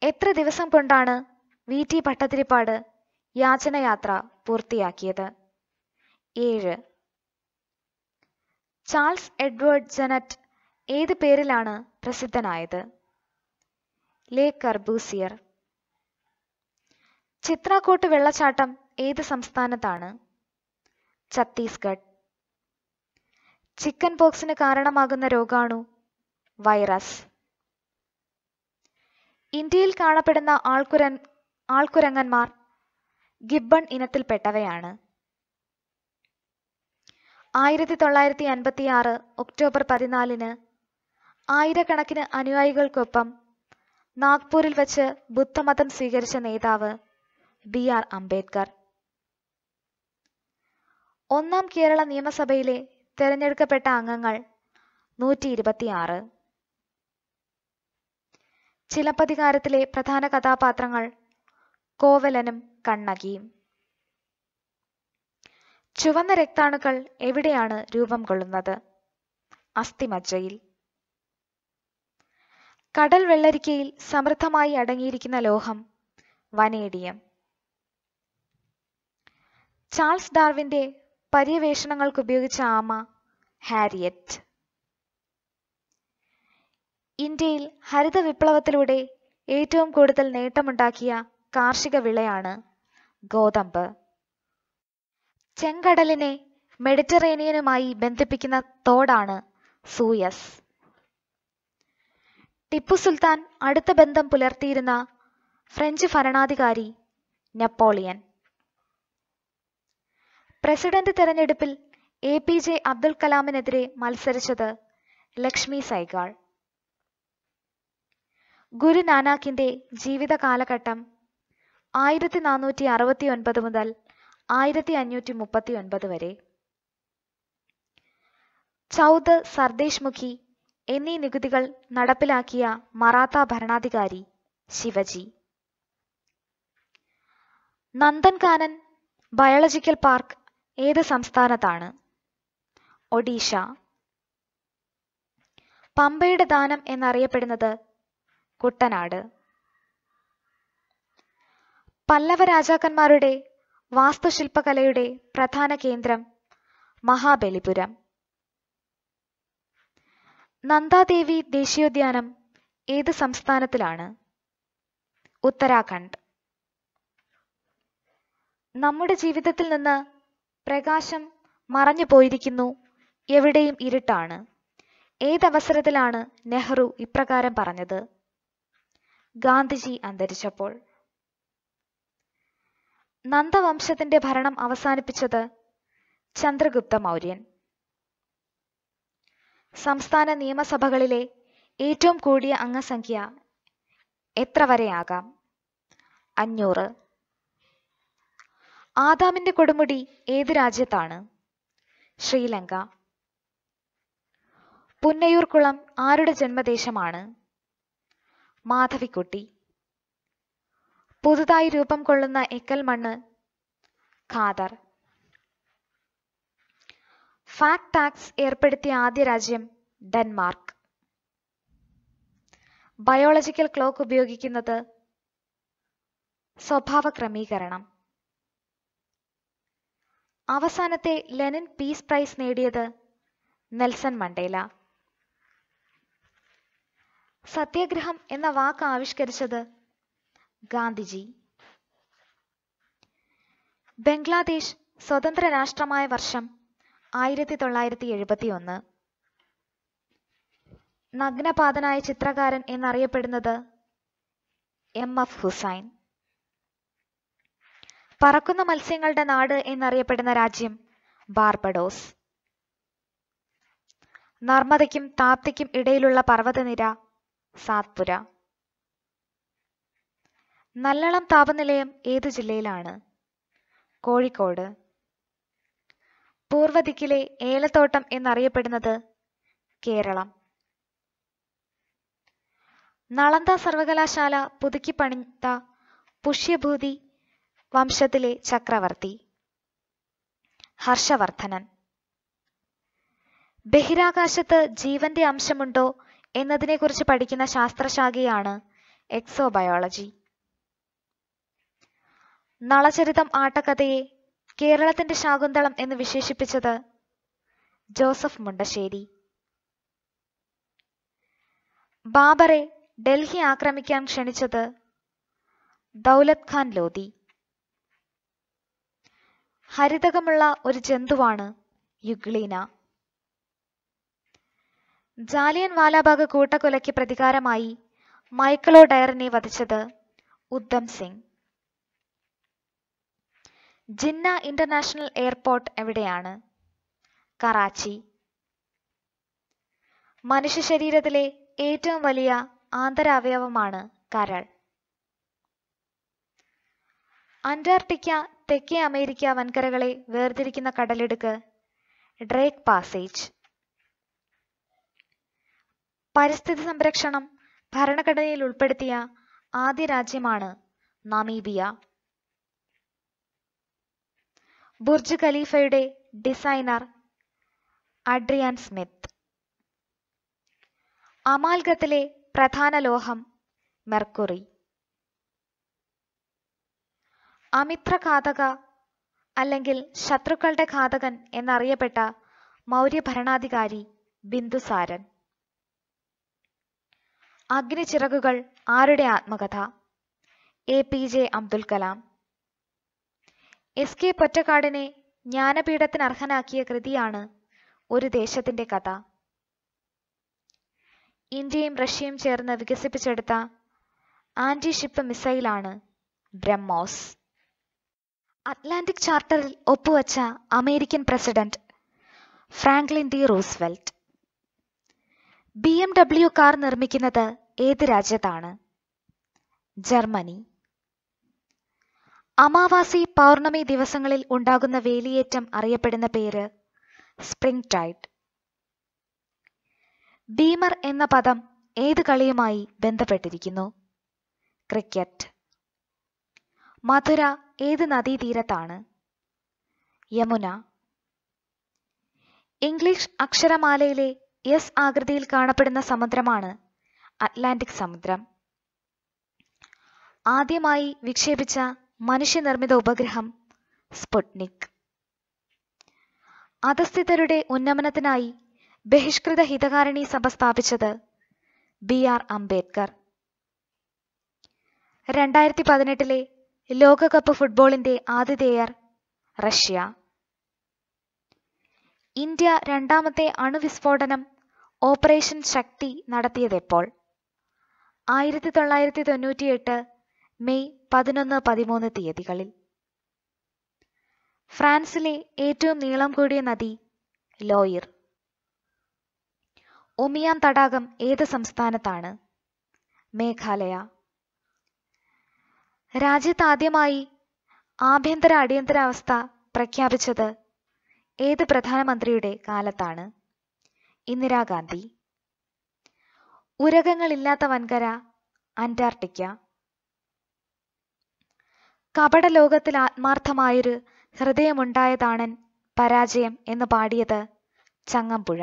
എത്ര ദിവസം കൊണ്ടാണ് വി ടി ഭട്ടതിരിപ്പാട് യാചനയാത്ര പൂർത്തിയാക്കിയത് ഏഴ് ചാൾസ് എഡ്വേർഡ് ജനറ്റ് ഏത് പേരിലാണ് പ്രസിദ്ധനായത് ലേ കർബൂസിയർ ചിത്രാക്കോട്ട് വെള്ളച്ചാട്ടം ഏത് സംസ്ഥാനത്താണ് ഛത്തീസ്ഗഡ് ചിക്കൻ പോക്സിന് കാരണമാകുന്ന രോഗാണു വൈറസ് ഇന്ത്യയിൽ കാണപ്പെടുന്ന ആൾക്കുരൻ ആൾക്കുരങ്ങന്മാർ ഗിബ്ബൺ ഇനത്തിൽപ്പെട്ടവയാണ് ആയിരത്തി തൊള്ളായിരത്തി ആറ് ഒക്ടോബർ പതിനാലിന് ആയിരക്കണക്കിന് അനുയായികൾക്കൊപ്പം നാഗ്പൂരിൽ വച്ച് ബുദ്ധമതം സ്വീകരിച്ച നേതാവ് ബി ആർ അംബേദ്കർ ഒന്നാം കേരള നിയമസഭയിലെ തെരഞ്ഞെടുക്കപ്പെട്ട അംഗങ്ങൾ നൂറ്റി ഇരുപത്തിയാറ് ചിലപ്പതികാരത്തിലെ പ്രധാന കഥാപാത്രങ്ങൾ കോവലനും കണ്ണകിയും ചുവന്ന രക്താണുക്കൾ എവിടെയാണ് രൂപം കൊള്ളുന്നത് അസ്ഥിമജ്ജയിൽ കടൽ വെള്ളരിക്കയിൽ സമൃദ്ധമായി അടങ്ങിയിരിക്കുന്ന ലോഹം വനേഡിയം ചാൾസ് ഡാർവിന്റെ പര്യവേഷണങ്ങൾക്ക് ഉപയോഗിച്ച ആമ ഹാരിയറ്റ് ഇന്ത്യയിൽ ഹരിത വിപ്ലവത്തിലൂടെ ഏറ്റവും കൂടുതൽ നേട്ടമുണ്ടാക്കിയ കാർഷിക വിളയാണ് ഗോതമ്പ് ചെങ്കടലിനെ മെഡിറ്ററേനിയനുമായി ബന്ധിപ്പിക്കുന്ന തോടാണ് സൂയസ് ടിപ്പു സുൽത്താൻ അടുത്ത ബന്ധം പുലർത്തിയിരുന്ന ഫ്രഞ്ച് ഭരണാധികാരി നെപ്പോളിയൻ പ്രസിഡന്റ് തെരഞ്ഞെടുപ്പിൽ എ പി ജെ അബ്ദുൽ കലാമിനെതിരെ മത്സരിച്ചത് ലക്ഷ്മി സൈഗാൾ ഗുരു നാനാക്കിന്റെ ജീവിത കാലഘട്ടം ആയിരത്തി നാനൂറ്റി അറുപത്തി ഒൻപത് മുതൽ ആയിരത്തി അഞ്ഞൂറ്റി മുപ്പത്തി ഒൻപത് വരെ ചൗദ് സർദേശ് എന്നീ നികുതികൾ നടപ്പിലാക്കിയ മറാത്ത ഭരണാധികാരി ശിവജി നന്ദൻകാനൻ ബയോളജിക്കൽ പാർക്ക് ഏത് സംസ്ഥാനത്താണ് ഒഡീഷ പമ്പയുടെ ദാനം എന്നറിയപ്പെടുന്നത് കുട്ടനാട് പല്ലവ രാജാക്കന്മാരുടെ വാസ്തുശില്പകലയുടെ പ്രധാന കേന്ദ്രം മഹാബലിപുരം നന്ദാദേവി ദേശീയോദ്യാനം ഏത് സംസ്ഥാനത്തിലാണ് ഉത്തരാഖണ്ഡ് നമ്മുടെ ജീവിതത്തിൽ നിന്ന് പ്രകാശം മറഞ്ഞു പോയിരിക്കുന്നു എവിടെയും ഇരുട്ടാണ് ഏതവസരത്തിലാണ് നെഹ്റു ഇപ്രകാരം പറഞ്ഞത് ഗാന്ധിജി അന്തരിച്ചപ്പോൾ നന്ദവംശത്തിന്റെ ഭരണം അവസാനിപ്പിച്ചത് ചന്ദ്രഗുപ്ത മൗര്യൻ സംസ്ഥാന നിയമസഭകളിലെ ഏറ്റവും കൂടിയ അംഗസംഖ്യ എത്ര വരെയാകാം അഞ്ഞൂറ് ആദാമിന്റെ കൊടുമുടി ഏത് രാജ്യത്താണ് ശ്രീലങ്ക പുന്നയൂർക്കുളം ആരുടെ ജന്മദേശമാണ് മാധവിക്കുട്ടി പുതുതായി രൂപം കൊള്ളുന്ന എക്കൽ മണ്ണ് ഖാദർ ഫാക്ട് ടാക്സ് ഏർപ്പെടുത്തിയ ആദ്യ രാജ്യം ഡെൻമാർക്ക് ബയോളജിക്കൽ ക്ലോക്ക് ഉപയോഗിക്കുന്നത് സ്വഭാവ ക്രമീകരണം അവസാനത്തെ ലെനൻ പീസ് പ്രൈസ് നേടിയത് നെൽസൺ മണ്ടേല സത്യാഗ്രഹം എന്ന വാക്ക് ആവിഷ്കരിച്ചത് ഗാന്ധിജി ബംഗ്ലാദേശ് സ്വതന്ത്ര രാഷ്ട്രമായ വർഷം ആയിരത്തി തൊള്ളായിരത്തി ഒന്ന് നഗ്നപാതനായ ചിത്രകാരൻ എന്നറിയപ്പെടുന്നത് എം എഫ് ഹുസൈൻ പറക്കുന്ന മത്സ്യങ്ങളുടെ നാട് എന്നറിയപ്പെടുന്ന രാജ്യം ബാർബഡോസ് നർമ്മദയ്ക്കും താപ്തിക്കും ഇടയിലുള്ള പർവ്വതനിര സാത്പുര നല്ലളം താപനിലയം ഏത് ജില്ലയിലാണ് കോഴിക്കോട് പൂർവദിക്കിലെ ഏലത്തോട്ടം എന്നറിയപ്പെടുന്നത് കേരളം നളന്ദ സർവകലാശാല പുതുക്കി പണിത പുഷ്യഭൂതി വംശത്തിലെ ചക്രവർത്തി ഹർഷവർദ്ധനൻ ബഹിരാകാശത്ത് ജീവന്റെ അംശമുണ്ടോ എന്നതിനെക്കുറിച്ച് പഠിക്കുന്ന ശാസ്ത്രശാഖയാണ് എക്സോബയോളജി നളചരിതം ആട്ടക്കഥയെ കേരളത്തിന്റെ ശാകുന്തളം എന്ന് വിശേഷിപ്പിച്ചത് ജോസഫ് മുണ്ടശ്ശേരി ബാബറെ ഡൽഹി ആക്രമിക്കാൻ ക്ഷണിച്ചത് ദൗലത് ഖാൻ ലോധി ഹരിതകമുള്ള ഒരു ജന്തുവാണ് യുഗ്ലീന ജാലിയൻ വാലാബാഗ് കൂട്ടക്കൊലയ്ക്ക് പ്രതികാരമായി മൈക്കിളോ ഡയറിനെ വധിച്ചത് ഉദ്ധം സിംഗ് ജിന്ന ഇന്റർനാഷണൽ എയർപോർട്ട് എവിടെയാണ് കറാച്ചി മനുഷ്യ ശരീരത്തിലെ ഏറ്റവും വലിയ ആന്തരാവയവമാണ് കരൾ അന്റാർട്ടിക്ക തെക്കേ അമേരിക്ക വൻകരകളെ വേർതിരിക്കുന്ന കടലിടുക്ക് ഡ്രേക്ക് പാസേജ് പരിസ്ഥിതി സംരക്ഷണം ഭരണഘടനയിൽ ഉൾപ്പെടുത്തിയ ആദ്യ രാജ്യമാണ് നമീബിയ ബുർജ് ഖലീഫയുടെ ഡിസൈനർ അഡ്രിയാൻ സ്മിത്ത് അമാൽഗത്തിലെ പ്രധാന ലോഹം മെർക്കുറി ഘാതക അല്ലെങ്കിൽ ശത്രുക്കളുടെ ഘാതകൻ എന്നറിയപ്പെട്ട മൗര്യ ഭരണാധികാരി ബിന്ദുസാരൻ അഗ്നിചിറകുകൾ ആരുടെ ആത്മകഥ A P J Abdul Kalam S K പൊറ്റക്കാടിനെ ജ്ഞാനപീഠത്തിന് അർഹനാക്കിയ കൃതിയാണ് ഒരു ദേശത്തിന്റെ കഥ ഇന്ത്യയും റഷ്യയും ചേർന്ന് വികസിപ്പിച്ചെടുത്ത ആന്റി ഷിപ്പ് മിസൈലാണ് ബ്രഹ്മോസ് അറ്റ്ലാന്റിക് ചാർട്ടറിൽ ഒപ്പുവച്ച American president Franklin D Roosevelt B M W car നിർമ്മിക്കുന്നത് ഏത് രാജ്യത്താണ് ജർമ്മനി അമാവാസി പൗർണമി ദിവസങ്ങളിൽ ഉണ്ടാകുന്ന വേലിയേറ്റം അറിയപ്പെടുന്ന പേര് സ്പ്രിംഗ് ടൈഡ് ബീമർ എന്ന പദം ഏത് കളിയുമായി ബന്ധപ്പെട്ടിരിക്കുന്നു ക്രിക്കറ്റ് മധുര ഏത് നദീതീരത്താണ് യമുന ഇംഗ്ലീഷ് അക്ഷരമാലയിലെ എസ് ആകൃതിയിൽ കാണപ്പെടുന്ന സമുദ്രമാണ് അറ്റ്ലാന്റിക് സമുദ്രം ആദ്യമായി വിക്ഷേപിച്ച മനുഷ്യനിർമ്മിത ഉപഗ്രഹം സ്പുട്നിക് അധസ്ഥിതരുടെ ഉന്നമനത്തിനായി ബഹിഷ്കൃത ഹിതകാരണി സഭ സ്ഥാപിച്ചത് ബി ആർ അംബേദ്കർ രണ്ടായിരത്തി പതിനെട്ടിലെ ലോകകപ്പ് ഫുട്ബോളിന്റെ ആതിഥേയർ റഷ്യ ഇന്ത്യ രണ്ടാമത്തെ അണുവിസ്ഫോടനം ഓപ്പറേഷൻ ശക്തി നടത്തിയതെപ്പോൾ ആയിരത്തി തൊള്ളായിരത്തി തൊണ്ണൂറ്റിയെട്ട് മെയ് പതിനൊന്ന് പതിമൂന്ന് തീയതികളിൽ ഫ്രാൻസിലെ ഏറ്റവും നീളം കൂടിയ നദി ലോയിർ ഒമിയാം തടാകം ഏത് സംസ്ഥാനത്താണ് മേഘാലയ രാജ്യത്താദ്യമായി ആഭ്യന്തര അടിയന്തരാവസ്ഥ പ്രഖ്യാപിച്ചത് ഏത് പ്രധാനമന്ത്രിയുടെ കാലത്താണ് ഇന്ദിരാഗാന്ധി ഉരകങ്ങളില്ലാത്ത വൻകര അന്റാർട്ടിക്ക കപട ലോകത്തിൽ ആത്മാർത്ഥമായൊരു ഹൃദയമുണ്ടായതാണൻ പരാജയം എന്ന് പാടിയത് ചങ്ങമ്പുഴ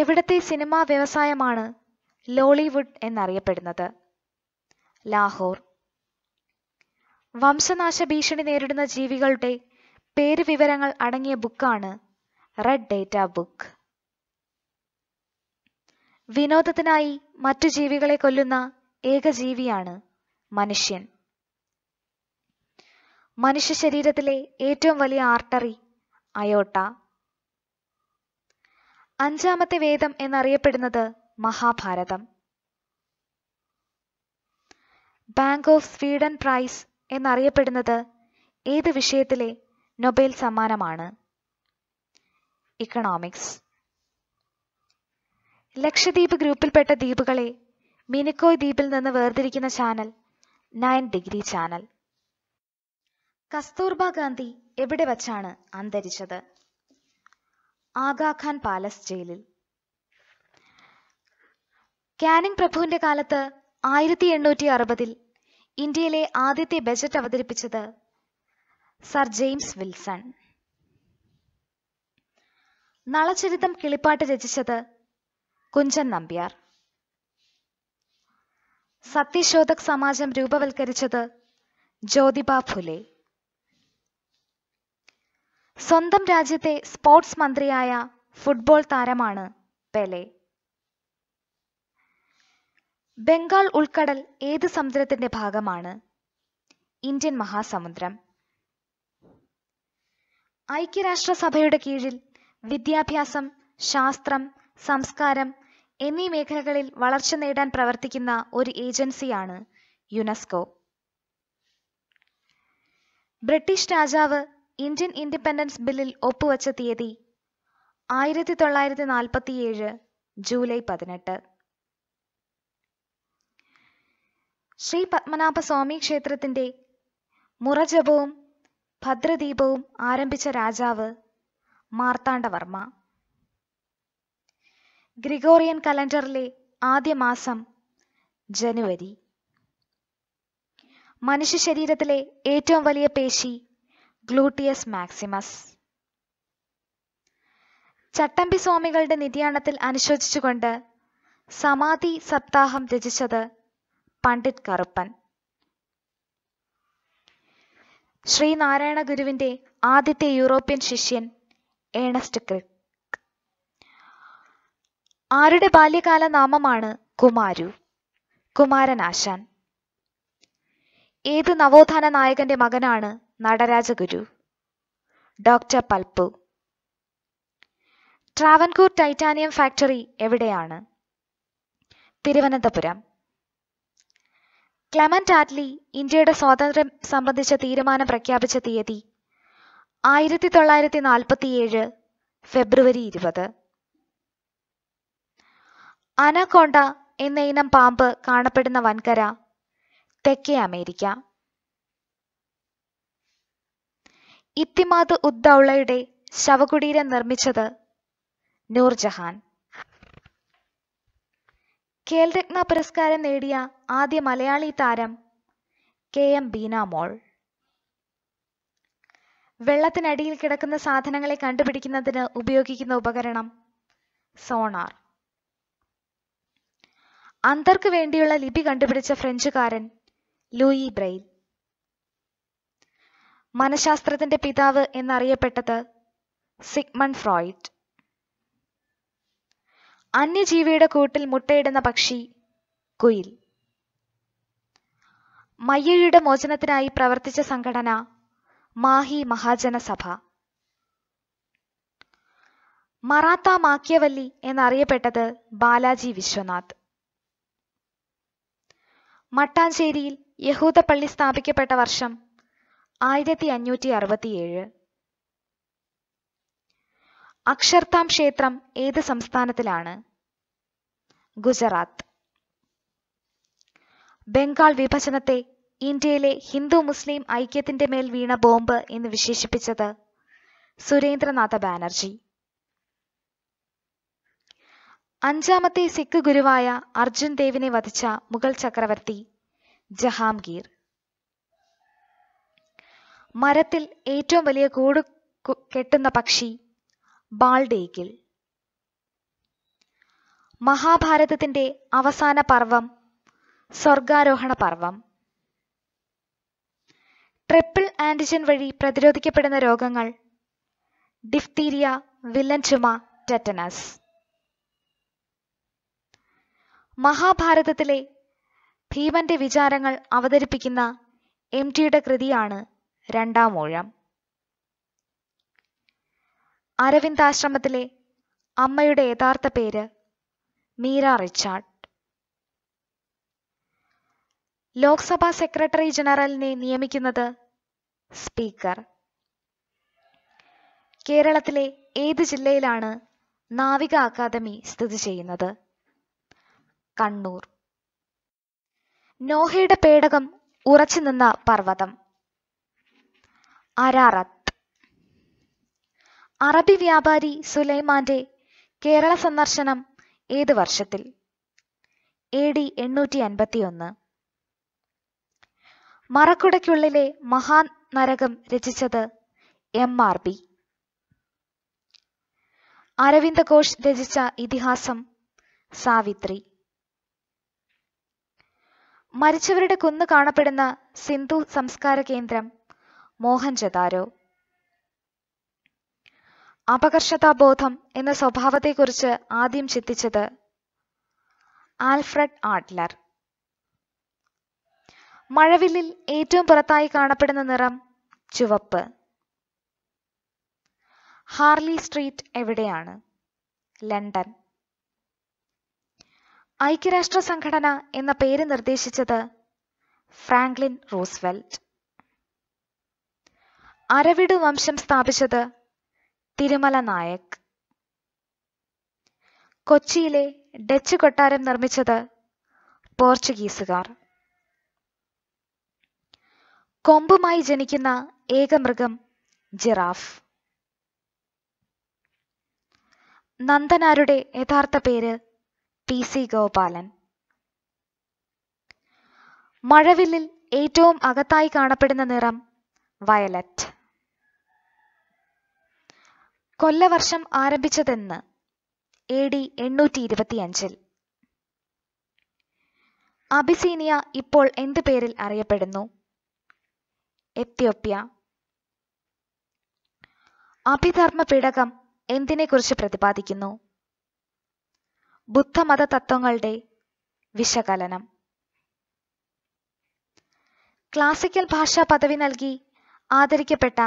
എവിടത്തെ സിനിമാ വ്യവസായമാണ് ലോളിവുഡ് എന്നറിയപ്പെടുന്നത് ലാഹോർ വംശനാശ ഭീഷണി നേരിടുന്ന ജീവികളുടെ പേര് വിവരങ്ങൾ അടങ്ങിയ ബുക്കാണ് റെഡ് ഡേറ്റ ബുക്ക് വിനോദത്തിനായി മറ്റു ജീവികളെ കൊല്ലുന്ന ഏക ജീവിയാണ് മനുഷ്യൻ മനുഷ്യ ശരീരത്തിലെ ഏറ്റവും വലിയ ആർട്ടറി അയോട്ട അഞ്ചാമത്തെ വേദം എന്നറിയപ്പെടുന്നത് മഹാഭാരതം ബാങ്ക് ഓഫ് സ്വീഡൻ പ്രൈസ് എന്നറിയപ്പെടുന്നത് ഏത് വിഷയത്തിലെ നൊബേൽ സമ്മാനമാണ് ഇക്കണോമിക്സ് ലക്ഷദ്വീപ് ഗ്രൂപ്പിൽപ്പെട്ട ദ്വീപുകളെ മിനിക്കോയ് ദ്വീപിൽ നിന്ന് വേർതിരിക്കുന്ന channel nine degree channel Kasturba Gandhi എവിടെ വച്ചാണ് അന്തരിച്ചത് ആഗാഖാൻ പാലസ് ജയിലിൽ കാനിങ് പ്രഭുവിന്റെ കാലത്ത് ആയിരത്തി എണ്ണൂറ്റി അറുപതിൽ ഇന്ത്യയിലെ ആദ്യത്തെ ബജറ്റ് അവതരിപ്പിച്ചത് സർ ജെയിംസ് വിൽസൺ നളചരിതം കിളിപ്പാട്ട് രചിച്ചത് കുഞ്ചൻ നമ്പ്യാർ സത്യശോധക് സമാജം രൂപവൽക്കരിച്ചത് ജ്യോതിബ ഫുലെ സ്വന്തം രാജ്യത്തെ സ്പോർട്സ് മന്ത്രിയായ ഫുട്ബോൾ താരമാണ് പെലെ ബംഗാൾ ഉൾക്കടൽ ഏത് സമുദ്രത്തിന്റെ ഭാഗമാണ് ഇന്ത്യൻ മഹാസമുദ്രം ഐക്യരാഷ്ട്രസഭയുടെ കീഴിൽ വിദ്യാഭ്യാസം ശാസ്ത്രം സംസ്കാരം എന്നീ മേഖലകളിൽ വളർച്ച നേടാൻ പ്രവർത്തിക്കുന്ന ഒരു ഏജൻസിയാണ് യുനെസ്കോ ബ്രിട്ടീഷ് രാജാവ് ഇന്ത്യൻ ഇൻഡിപെൻഡൻസ് ബില്ലിൽ ഒപ്പുവച്ച തീയതി ആയിരത്തി തൊള്ളായിരത്തി നാൽപ്പത്തിയേഴ് ജൂലൈ പതിനെട്ട് ശ്രീ പത്മനാഭസ്വാമി ക്ഷേത്രത്തിന്റെ മുറജപവും ഭദ്രദീപവും ആരംഭിച്ച രാജാവ് മാർത്താണ്ഡവർമ്മ ഗ്രിഗോറിയൻ കലണ്ടറിലെ ആദ്യ മാസം ജനുവരി മനുഷ്യ ശരീരത്തിലെ ഏറ്റവും വലിയ പേശി ഗ്ലൂട്ടിയസ് മാക്സിമസ് ചട്ടമ്പി സ്വാമികളുടെ നിര്യാണത്തിൽ അനുശോചിച്ചുകൊണ്ട് സമാധി സപ്താഹം രചിച്ചത് പണ്ഡിറ്റ് കറുപ്പൻ ശ്രീനാരായണ ഗുരുവിന്റെ ആദ്യത്തെ യൂറോപ്യൻ ശിഷ്യൻ ഏണസ്റ്റ് ക്രിക്ക് ആരുടെ ബാല്യകാല നാമമാണ് കുമാരു കുമാരനാശാൻ ഏത് നവോത്ഥാന നായകന്റെ മകനാണ് Nataraja Guru doctor Palpu Travancore titanium factory എവിടെയാണ് തിരുവനന്തപുരം ക്ലമന്റ് ആറ്റ്ലി ഇന്ത്യയുടെ സ്വാതന്ത്ര്യം സംബന്ധിച്ച തീരുമാനം പ്രഖ്യാപിച്ച തീയതി ആയിരത്തി തൊള്ളായിരത്തി നാൽപ്പത്തിയേഴ് ഫെബ്രുവരി ഇരുപത് അനക്കോണ്ട എന്ന ഇനം പാമ്പ് കാണപ്പെടുന്ന വൻകര തെക്കേ അമേരിക്ക ഇത്തിമാദ് ഉദ്ദൗളയുടെ ശവകുടീരം നിർമ്മിച്ചത് നൂർജഹാൻ ഖേൽരത്ന പുരസ്കാരം നേടിയ ആദ്യ മലയാളി താരം കെ എം ബീനാമോൾ വെള്ളത്തിനടിയിൽ കിടക്കുന്ന സാധനങ്ങളെ കണ്ടുപിടിക്കുന്നതിന് ഉപയോഗിക്കുന്ന ഉപകരണം സോണാർ അന്തർക്ക് വേണ്ടിയുള്ള ലിപി കണ്ടുപിടിച്ച ഫ്രഞ്ചുകാരൻ ലൂയി ബ്രെയിൽ മനഃശാസ്ത്രത്തിന്റെ പിതാവ് എന്നറിയപ്പെട്ടത് സിഗ്മൺ ഫ്രോയിഡ് അന്യജീവിയുടെ കൂട്ടിൽ മുട്ടയിടുന്ന പക്ഷി കുയിൽ മയ്യഴിയുടെ മോചനത്തിനായി പ്രവർത്തിച്ച സംഘടന മാഹി മഹാജനസഭ മറാത്ത മാക്യവല്ലി എന്നറിയപ്പെട്ടത് ബാലാജി വിശ്വനാഥ് മട്ടാഞ്ചേരിയിൽ യഹൂദ പള്ളി സ്ഥാപിക്കപ്പെട്ട വർഷം ആയിരത്തി അഞ്ഞൂറ്റി അറുപത്തിയേഴ് അക്ഷർധാം ക്ഷേത്രം ഏത് സംസ്ഥാനത്തിലാണ് ഗുജറാത്ത് ബംഗാൾ വിഭജനത്തെ ഇന്ത്യയിലെ ഹിന്ദു മുസ്ലിം ഐക്യത്തിന്റെ മേൽ വീണ ബോംബ് എന്ന് വിശേഷിപ്പിച്ചത് സുരേന്ദ്രനാഥ ബാനർജി അഞ്ചാമത്തെ സിഖ് ഗുരുവായ അർജുൻ ദേവിനെ വധിച്ച മുഗൾ ചക്രവർത്തി ജഹാംഗീർ മരത്തിൽ ഏറ്റവും വലിയ കൂട് കെട്ടുന്ന പക്ഷി ബാൾഡേക്കിൽ മഹാഭാരതത്തിന്റെ അവസാന പർവം സ്വർഗാരോഹണ പർവം ട്രിപ്പിൾ ആന്റിജൻ വഴി പ്രതിരോധിക്കപ്പെടുന്ന രോഗങ്ങൾ ഡിഫ്തീരിയ വില്ലൻ ചുമ ടെറ്റനസ് മഹാഭാരതത്തിലെ ഭീമന്റെ വിചാരങ്ങൾ അവതരിപ്പിക്കുന്ന എം ടിയുടെ കൃതിയാണ് രണ്ടാമൂഴം അരവിന്ദാശ്രമത്തിലെ അമ്മയുടെ യഥാർത്ഥ പേര് മീര റിച്ചാർഡ് ലോക്സഭാ സെക്രട്ടറി ജനറലിനെ നിയമിക്കുന്നത് സ്പീക്കർ കേരളത്തിലെ ഏത് ജില്ലയിലാണ് നാവിക അക്കാദമി സ്ഥിതി ചെയ്യുന്നത് കണ്ണൂർ നോഹയുടെ പേടകം ഉറച്ചു നിന്ന പർവ്വതം അരാറത്ത് അറബി വ്യാപാരി സുലൈമാന്റെ കേരള സന്ദർശനം ഏത് വർഷത്തിൽ എ ഡി എണ്ണൂറ്റി അൻപത്തിയൊന്ന് മറക്കുടയ്ക്കുള്ളിലെ മഹാൻ നരകം രചിച്ചത് M R B Aurobindo Ghosh രചിച്ച ഇതിഹാസം സാവിത്രി മരിച്ചവരുടെ കുന്ന് കാണപ്പെടുന്ന സിന്ധു സംസ്കാര കേന്ദ്രം മോഹൻജദാരോ അപകർഷതാബോധം എന്ന സ്വഭാവത്തെക്കുറിച്ച് ആദ്യം ചിന്തിച്ചത് ആൽഫ്രഡ് ആഡ്ലർ മഴവില്ലിൽ ഏറ്റവും പുറത്തായി കാണപ്പെടുന്ന നിറം ചുവപ്പ് ഹാർലി സ്ട്രീറ്റ് എവിടെയാണ് ലണ്ടൻ ഐക്യരാഷ്ട്ര സംഘടന എന്ന പേര് നിർദ്ദേശിച്ചത് ഫ്രാങ്ക്ലിൻ റൂസ്വെൽറ്റ് അരവിടു വംശം സ്ഥാപിച്ചത് തിരുമല നായക് കൊച്ചിയിലെ ഡച്ച് കൊട്ടാരം നിർമ്മിച്ചത് പോർച്ചുഗീസുകാർ കൊമ്പുമായി ജനിക്കുന്ന ഏക മൃഗം ജിറാഫ് നന്ദനാരുടെ യഥാർത്ഥ പേര് പി സി ഗോപാലൻ മഴവില്ലിൽ ഏറ്റവും അകത്തായി കാണപ്പെടുന്ന നിറം വയലറ്റ് കൊല്ലവർഷം ആരംഭിച്ചതെന്ന് എ ഡി എണ്ണൂറ്റി ഇരുപത്തിയഞ്ചിൽ അബിസീനിയ ഇപ്പോൾ എന്ത് പേരിൽ അറിയപ്പെടുന്നു എത്യോപ്യ അഭിധർമ്മ പിടകം എന്തിനെക്കുറിച്ച് പ്രതിപാദിക്കുന്നു ബുദ്ധമത തത്വങ്ങളുടെ വിശകലനം ക്ലാസിക്കൽ ഭാഷാ പദവി നൽകി ആദരിക്കപ്പെട്ട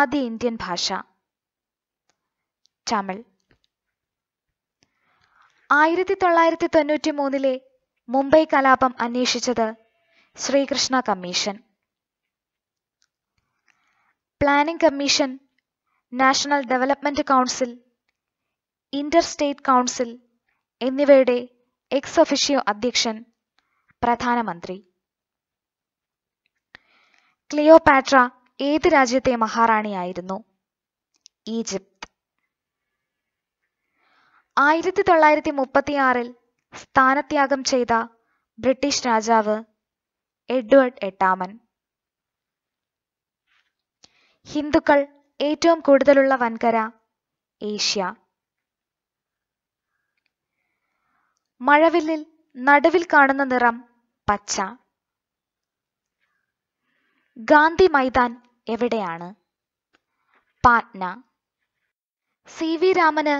ആദ്യ ഇന്ത്യൻ ഭാഷ ചമൽ ആയിരത്തി തൊള്ളായിരത്തി തൊണ്ണൂറ്റി മൂന്നിലെ മുംബൈ കലാപം അന്വേഷിച്ചത് Srikrishna Commission Planning Commission National Development Council Inter State Council എന്നിവയുടെ എക്സ് ഒഫിഷ്യോ അധ്യക്ഷൻ പ്രധാനമന്ത്രി ക്ലിയോപാട്ര ഏത് രാജ്യത്തെ മഹാറാണിയായിരുന്നു ഈജിപ്ത് ആയിരത്തി തൊള്ളായിരത്തി മുപ്പത്തിയാറിൽ സ്ഥാനത്യാഗം ചെയ്ത ബ്രിട്ടീഷ് രാജാവ് എഡ്വേർഡ് എട്ടാമൻ ഹിന്ദുക്കൾ ഏറ്റവും കൂടുതലുള്ള വൻകര ഏഷ്യ മഴവില്ലിൽ നടുവിൽ കാണുന്ന നിറം പച്ച ഗാന്ധി മൈതാൻ എവിടെയാണ് പാറ്റ്ന സി വി രാമന്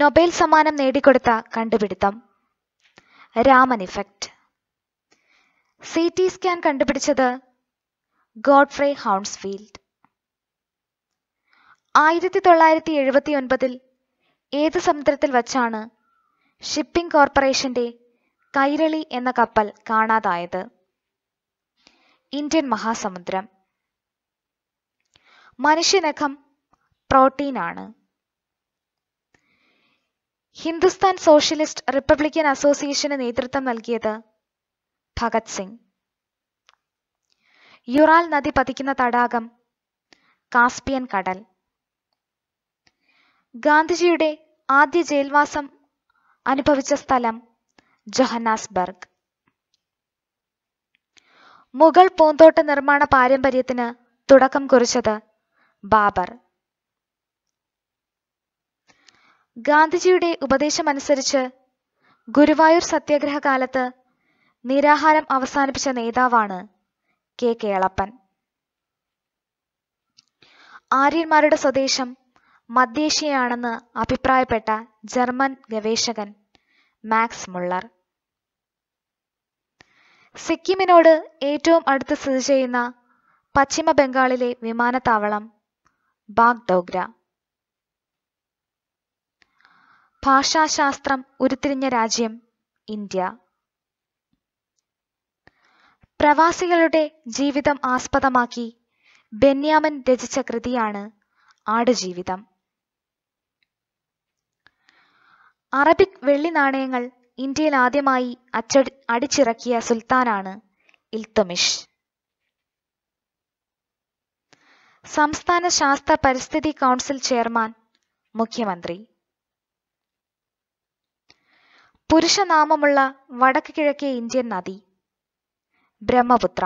നൊബേൽ സമ്മാനം നേടിക്കൊടുത്ത കണ്ടുപിടുത്തം Raman effect C T scan കണ്ടുപിടിച്ചത് ഗോഡ്ഫ്രേ ഹൗൺസ്ഫീൽഡ് ആയിരത്തി തൊള്ളായിരത്തി എഴുപത്തി ഒൻപതിൽ ഏത് സമുദ്രത്തിൽ വച്ചാണ് ഷിപ്പിംഗ് കോർപ്പറേഷന്റെ കൈരളി എന്ന കപ്പൽ കാണാതായത് ഇന്ത്യൻ മഹാസമുദ്രം മനുഷ്യനഖം പ്രോട്ടീനാണ് ഹിന്ദുസ്ഥാൻ സോഷ്യലിസ്റ്റ് റിപ്പബ്ലിക്കൻ അസോസിയേഷന് നേതൃത്വം നൽകിയത് ഭഗത് സിംഗ് യുറാൽ നദി പതിക്കുന്ന തടാകം കാസ്പിയൻ കടൽ ഗാന്ധിജിയുടെ ആദ്യ ജയിൽവാസം അനുഭവിച്ച സ്ഥലം ജൊഹന്നാസ്ബർഗ് മുഗൾ പൂന്തോട്ട നിർമ്മാണ പാരമ്പര്യത്തിന് തുടക്കം കുറിച്ചത് ബാബർ ഗാന്ധിജിയുടെ ഉപദേശമനുസരിച്ച് ഗുരുവായൂർ സത്യാഗ്രഹ കാലത്ത് നിരാഹാരം അവസാനിപ്പിച്ച നേതാവാണ് കെ കേളപ്പൻ ആര്യന്മാരുടെ സ്വദേശം മധ്യേഷ്യയാണെന്ന് അഭിപ്രായപ്പെട്ട ജർമ്മൻ ഗവേഷകൻ മാക്സ് മുള്ളർ സിക്കിമിനോട് ഏറ്റവും അടുത്ത് സ്ഥിതി ചെയ്യുന്ന പശ്ചിമ ബംഗാളിലെ വിമാനത്താവളം ബാഗ്ഡോഗ്ര ഭാഷാശാസ്ത്രം ഉരുത്തിരിഞ്ഞ രാജ്യം ഇന്ത്യ പ്രവാസികളുടെ ജീവിതം ആസ്പദമാക്കി ബെന്യാമൻ രചിച്ച കൃതിയാണ് ആടുജീവിതം അറബിക് വെള്ളി നാണയങ്ങൾ ഇന്ത്യയിൽ ആദ്യമായി അച്ചടി അടിച്ചിറക്കിയ സുൽത്താനാണ് ഇൽത്തമിഷ് സംസ്ഥാന ശാസ്ത്ര പരിസ്ഥിതി കൗൺസിൽ ചെയർമാൻ മുഖ്യമന്ത്രി പുരുഷനാമമുള്ള വടക്ക് കിഴക്കേ ഇന്ത്യൻ നദി ബ്രഹ്മപുത്ര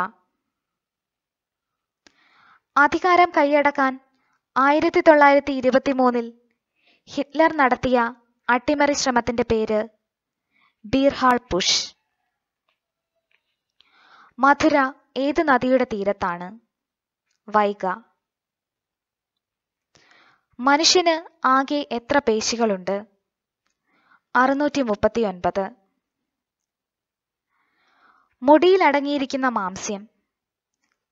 അധികാരം കൈയടക്കാൻ ആയിരത്തി തൊള്ളായിരത്തി മൂന്നിൽ ഹിറ്റ്ലർ നടത്തിയ അട്ടിമറി ശ്രമത്തിന്റെ പേര് ബീർഹാൾ പുഷ് മധുര ഏത് നദിയുടെ തീരത്താണ് വൈഗ മനുഷ്യന് ആകെ എത്ര പേശികളുണ്ട് അറുന്നൂറ്റി മുപ്പത്തിയൊൻപത് മുടിയിൽ അടങ്ങിയിരിക്കുന്ന മാംസ്യം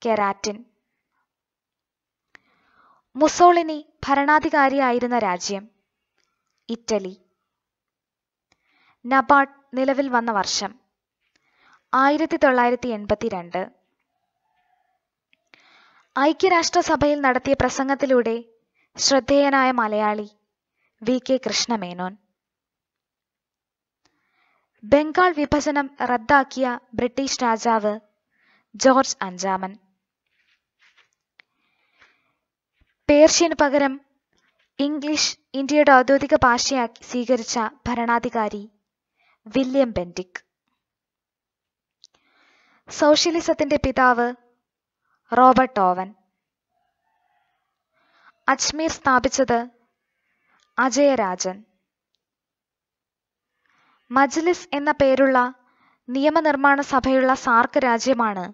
കെരാറ്റിൻ മുസോളിനി ഭരണാധികാരിയായിരുന്ന രാജ്യം ഇറ്റലി നബാർഡ് നിലവിൽ വന്ന വർഷം ആയിരത്തി തൊള്ളായിരത്തി എൺപത്തിരണ്ട് ഐക്യരാഷ്ട്രസഭയിൽ നടത്തിയ പ്രസംഗത്തിലൂടെ ശ്രദ്ധേയനായ മലയാളി വി കെ കൃഷ്ണമേനോൻ ബംഗാൾ വിഭജനം റദ്ദാക്കിയ ബ്രിട്ടീഷ് രാജാവ് ജോർജ് അഞ്ചാമൻ പേർഷ്യന് പകരം ഇംഗ്ലീഷ് ഇന്ത്യയുടെ ഔദ്യോഗിക ഭാഷയാക്കി സ്വീകരിച്ച ഭരണാധികാരി വില്യം ബെൻഡിക് സോഷ്യലിസത്തിന്റെ പിതാവ് റോബർട്ട് ഓവൻ അജ്മീർ സ്ഥാപിച്ചത് അജയരാജൻ മജ്ലിസ് എന്ന പേരുള്ള നിയമനിർമ്മാണ സഭയുള്ള സാർക്ക് രാജ്യമാണ്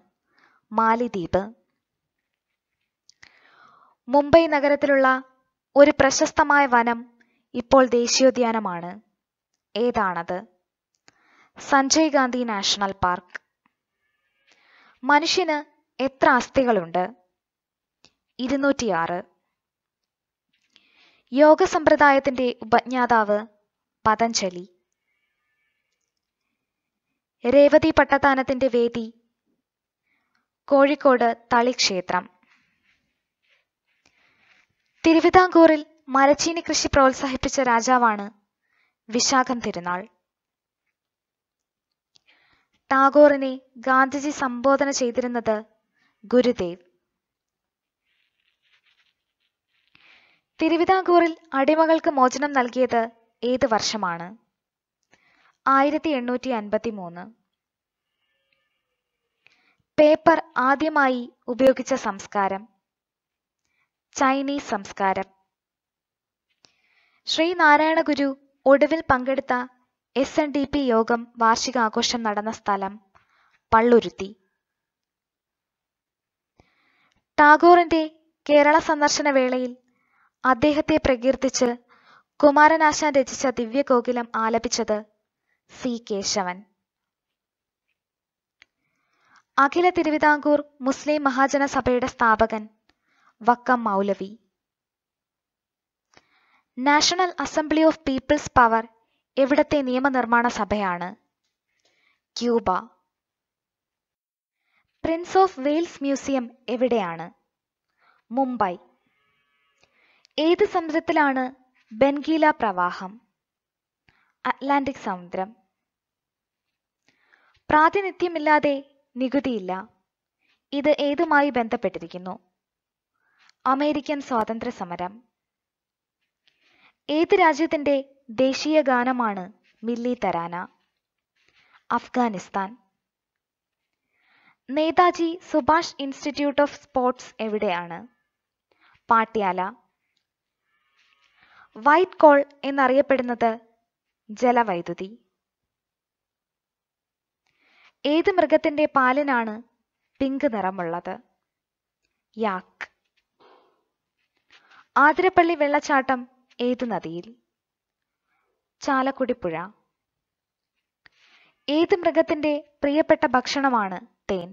മാലിദ്വീപ് മുംബൈ നഗരത്തിലുള്ള ഒരു പ്രശസ്തമായ വനം ഇപ്പോൾ ദേശീയോദ്യാനമാണ് ഏതാണത് സഞ്ജയ് ഗാന്ധി നാഷണൽ പാർക്ക് മനുഷ്യന് എത്ര അസ്ഥികളുണ്ട് ഇരുന്നൂറ്റിയാറ് യോഗ സമ്പ്രദായത്തിന്റെ ഉപജ്ഞാതാവ് പതഞ്ജലി രേവതി പട്ടത്താനത്തിന്റെ വേദി കോഴിക്കോട് തളിക്ഷേത്രം തിരുവിതാംകൂറിൽ മരച്ചീനി കൃഷി പ്രോത്സാഹിപ്പിച്ച രാജാവാണ് വിശാഖം തിരുനാൾ ടാഗോറിനെ ഗാന്ധിജി സംബോധന ചെയ്തിരുന്നത് ഗുരുദേവ് തിരുവിതാംകൂറിൽ അടിമകൾക്ക് മോചനം നൽകിയത് ഏത് വർഷമാണ് ആയിരത്തി എണ്ണൂറ്റി അൻപത്തി മൂന്ന് പേപ്പർ ആദ്യമായി ഉപയോഗിച്ച സംസ്കാരം ചൈനീസ് സംസ്കാരം ശ്രീനാരായണ ഗുരു ഒടുവിൽ പങ്കെടുത്ത എസ് എൻ ഡി പി യോഗം വാർഷികാഘോഷം നടന്ന സ്ഥലം പള്ളുരുത്തി ടാഗോറിന്റെ കേരള സന്ദർശന വേളയിൽ അദ്ദേഹത്തെ പ്രകീർത്തിച്ച് കുമാരനാശാൻ രചിച്ച ദിവ്യകോകിലം ആലപിച്ചത് സി കേശവൻ അഖില തിരുവിതാംകൂർ മുസ്ലിം മഹാജന സഭയുടെ സ്ഥാപകൻ Vakkom Moulavi national assembly of people's power എവിടത്തെ നിയമനിർമ്മാണ സഭയാണ് Cuba prince of Wales museum എവിടെയാണ് മുംബൈ ഏത് സമുദ്രത്തിലാണ് ബെൻഗീല പ്രവാഹം അറ്റ്ലാന്റിക് സമുദ്രം പ്രാതിനിധ്യമില്ലാതെ നികുതിയില്ല ഇത് ഏതുമായി ബന്ധപ്പെട്ടിരിക്കുന്നു അമേരിക്കൻ സ്വാതന്ത്ര്യ സമരം ഏത് രാജ്യത്തിന്റെ ദേശീയ ഗാനമാണ് Milli Tarana Afghanistan Netaji Subhash Institute of Sports എവിടെയാണ് പാട്യാല വൈറ്റ് കോൾ എന്നറിയപ്പെടുന്നത് ജലവൈദ്യുതി ഏത് മൃഗത്തിന്റെ പാലിനാണ് പിങ്ക് നിറമുള്ളത് യാക്ക് ആതിരപ്പള്ളി വെള്ളച്ചാട്ടം ഏത് നദിയിൽ ചാലക്കുടിപ്പുഴ ഏത് മൃഗത്തിന്റെ പ്രിയപ്പെട്ട ഭക്ഷണമാണ് തേൻ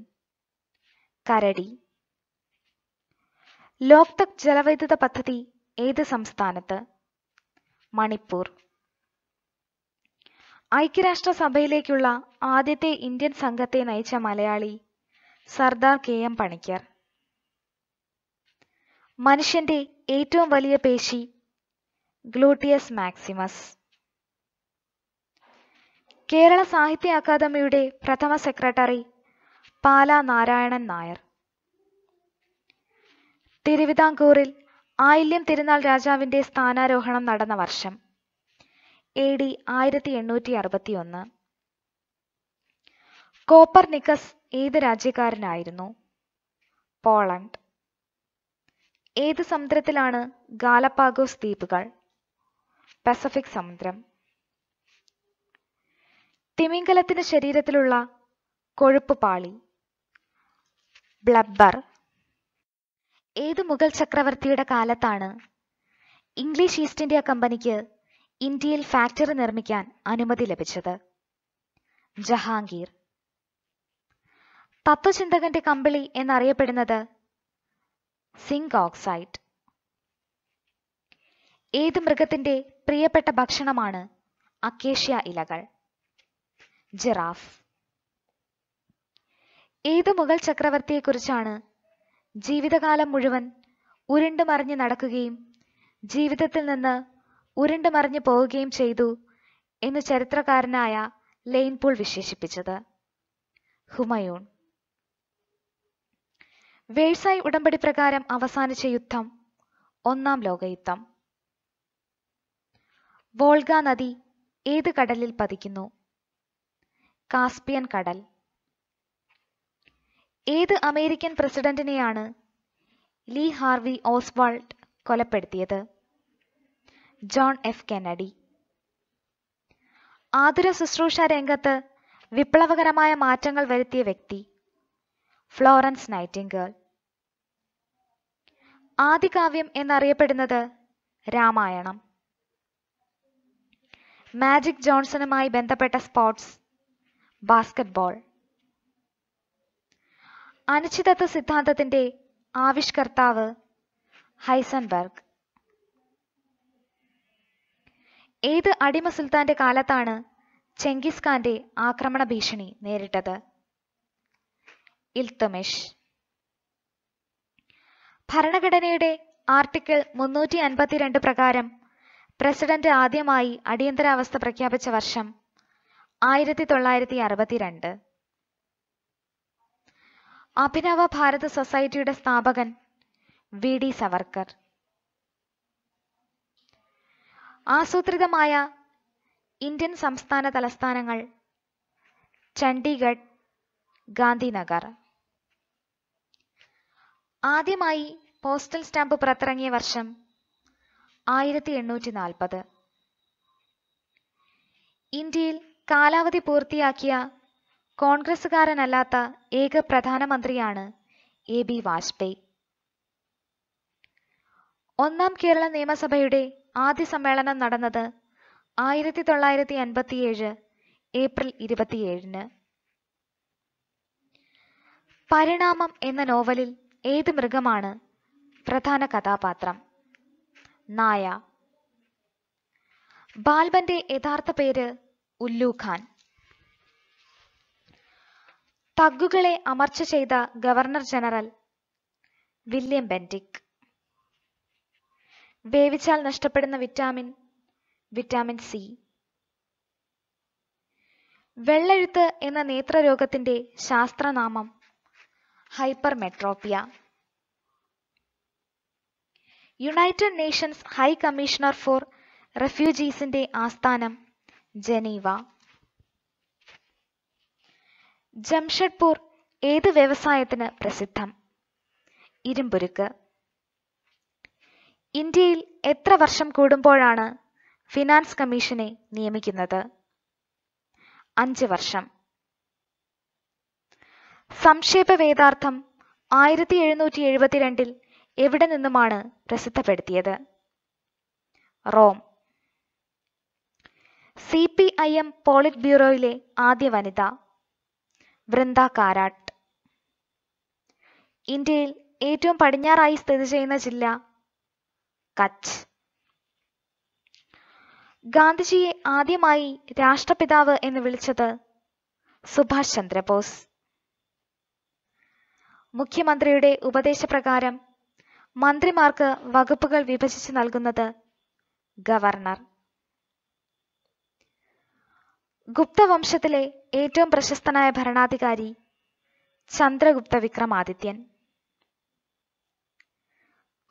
കരടി ലോക്തക് ജലവൈദ്യുത പദ്ധതി ഏത് സംസ്ഥാനത്ത് മണിപ്പൂർ ഐക്യരാഷ്ട്രസഭയിലേക്കുള്ള ആദ്യത്തെ ഇന്ത്യൻ സംഘത്തെ നയിച്ച മലയാളി സർദാർ കെ എം പണിക്കർ മനുഷ്യന്റെ ഏറ്റവും വലിയ പേശി ഗ്ലൂട്ടിയസ് മാക്സിമസ് കേരള സാഹിത്യ അക്കാദമിയുടെ പ്രഥമ സെക്രട്ടറി പാല നാരായണൻ നായർ തിരുവിതാംകൂറിൽ ആയില്യം തിരുനാൾ രാജാവിന്റെ സ്ഥാനാരോഹണം നടന്ന വർഷം എ ഡി ആയിരത്തി എണ്ണൂറ്റി കോപ്പർ കോപ്പർനിക്കസ് ഏത് രാജ്യക്കാരനായിരുന്നു പോളണ്ട് ഏത് സമുദ്രത്തിലാണ് ഗാലപ്പാഗോസ് ദ്വീപുകൾ പസഫിക് സമുദ്രം തിമിംഗലത്തിന്റെ ശരീരത്തിലുള്ള കൊഴുപ്പ് പാളി ബ്ലബ്ബർ ഏത് മുഗൾ ചക്രവർത്തിയുടെ കാലത്താണ് ഇംഗ്ലീഷ് ഈസ്റ്റ് ഇന്ത്യ കമ്പനിക്ക് ഇന്ത്യയിൽ ഫാക്ടറി നിർമ്മിക്കാൻ അനുമതി ലഭിച്ചത് ജഹാംഗീർ തത്വചിന്തകന്റെ കമ്പിളി എന്നറിയപ്പെടുന്നത് സിങ്ക് ഓക്സൈഡ് ഏത് മൃഗത്തിന്റെ പ്രിയപ്പെട്ട ഭക്ഷണമാണ് അക്കേഷ്യ ഇലകൾ ജിറാഫ് ഏത് മുഗൾ ചക്രവർത്തിയെക്കുറിച്ചാണ് ജീവിതകാലം മുഴുവൻ ഉരുണ്ടുമറിഞ്ഞു നടക്കുകയും ജീവിതത്തിൽ നിന്ന് ഉരുണ്ടു മറിഞ്ഞു പോവുകയും ചെയ്തു എന്ന് ചരിത്രകാരനായ ലെയിൻപൂൾ വിശേഷിപ്പിച്ചത് ഹുമയൂൺ വേഴ്സായ് ഉടമ്പടി പ്രകാരം അവസാനിച്ച യുദ്ധം ഒന്നാം ലോകയുദ്ധം വോൾഗ നദി ഏത് കടലിൽ പതിക്കുന്നു കാസ്പിയൻ കടൽ ഏത് അമേരിക്കൻ പ്രസിഡന്റിനെയാണ് ലീ ഹാർവി ഓസ്വാൾഡ് കൊലപ്പെടുത്തിയത് ജോൺ എഫ് കെനഡി ആതുര ശുശ്രൂഷ രംഗത്ത് വിപ്ലവകരമായ മാറ്റങ്ങൾ വരുത്തിയ വ്യക്തി ഫ്ലോറൻസ് നൈറ്റിംഗേൾ ആദികാവ്യം എന്നറിയപ്പെടുന്നത് രാമായണം മാജിക് ജോൺസണുമായി ബന്ധപ്പെട്ട സ്പോർട്സ് ബാസ്കറ്റ്ബോൾ അനിശ്ചിതത്വ സിദ്ധാന്തത്തിന്റെ ആവിഷ്കർത്താവ് ഹൈസൻബർഗ് ഏത് അടിമ സുൽത്താന്റെ കാലത്താണ് ചെങ്കിസ് ഖാന്റെ ആക്രമണ ഭീഷണി നേരിട്ടത് ഇൽത്തമിഷ് ഭരണഘടനയുടെ ആർട്ടിക്കിൾ മുന്നൂറ്റി അൻപത്തിരണ്ട് പ്രകാരം പ്രസിഡന്റ് ആദ്യമായി അടിയന്തരാവസ്ഥ പ്രഖ്യാപിച്ച വർഷം ആയിരത്തി തൊള്ളായിരത്തി അറുപത്തിരണ്ട് അഭിനവ ഭാരത സൊസൈറ്റിയുടെ സ്ഥാപകൻ വി ഡി സവർക്കർ ആസൂത്രിതമായ ഇന്ത്യൻ സംസ്ഥാന തലസ്ഥാനങ്ങൾ ചണ്ഡീഗഡ് ഗാന്ധിനഗർ ആദ്യമായി പോസ്റ്റൽ സ്റ്റാമ്പ് പുറത്തിറങ്ങിയ വർഷം ആയിരത്തി എണ്ണൂറ്റി നാൽപ്പത് ഇന്ത്യയിൽ കാലാവധി പൂർത്തിയാക്കിയ കോൺഗ്രസ്സുകാരനല്ലാത്ത ഏക പ്രധാനമന്ത്രിയാണ് എ ബി വാജ്പേയി ഒന്നാം കേരള നിയമസഭയുടെ ആദ്യ സമ്മേളനം നടന്നത് ആയിരത്തി തൊള്ളായിരത്തി അൻപത്തിയേഴ് ഏപ്രിൽ ഇരുപത്തിയേഴിന് പരിണാമം എന്ന നോവലിൽ ഏത് മൃഗമാണ് പ്രധാന കഥാപാത്രം നായ ബാൽബന്റെ യഥാർത്ഥ പേര് ഉല്ലൂഖാൻ തഗ്ഗുകളെ അമർച്ച ചെയ്ത ഗവർണർ ജനറൽ വില്യം ബെൻഡിക് വേവിച്ചാൽ നഷ്ടപ്പെടുന്ന വിറ്റാമിൻ വിറ്റാമിൻ സി വെള്ളെഴുത്ത് എന്ന നേത്രരോഗത്തിന്റെ ശാസ്ത്രനാമം hypermetropia United Nations High Commissioner for റെഫ്യൂജീസിന്റെ ആസ്ഥാനം ജനീവ ജംഷഡ്പൂർ ഏത് വ്യവസായത്തിന് പ്രസിദ്ധം ഇരുമ്പുരുക്ക് ഇന്ത്യയിൽ എത്ര വർഷം കൂടുമ്പോഴാണ് ഫിനാൻസ് കമ്മീഷനെ നിയമിക്കുന്നത് അഞ്ച് വർഷം സംക്ഷേപ വേദാർത്ഥം ആയിരത്തി എഴുന്നൂറ്റി എഴുപത്തിരണ്ടിൽ എവിടെ നിന്നുമാണ് പ്രസിദ്ധപ്പെടുത്തിയത് Rome C P I M Polit ബ്യൂറോയിലെ ആദ്യ വനിത വൃന്ദ കാരാട്ട് ഇന്ത്യയിൽ ഏറ്റവും പടിഞ്ഞാറായി സ്ഥിതി ചെയ്യുന്ന ജില്ല കച്ച് ഗാന്ധിജിയെ ആദ്യമായി രാഷ്ട്രപിതാവ് എന്ന് വിളിച്ചത് സുഭാഷ് ചന്ദ്രബോസ് മുഖ്യമന്ത്രിയുടെ ഉപദേശപ്രകാരം മന്ത്രിമാർക്ക് വകുപ്പുകൾ വിഭജിച്ച് നൽകുന്നത് ഗവർണർ ഗുപ്തവംശത്തിലെ ഏറ്റവും പ്രശസ്തനായ ഭരണാധികാരി ചന്ദ്രഗുപ്ത വിക്രമാദിത്യൻ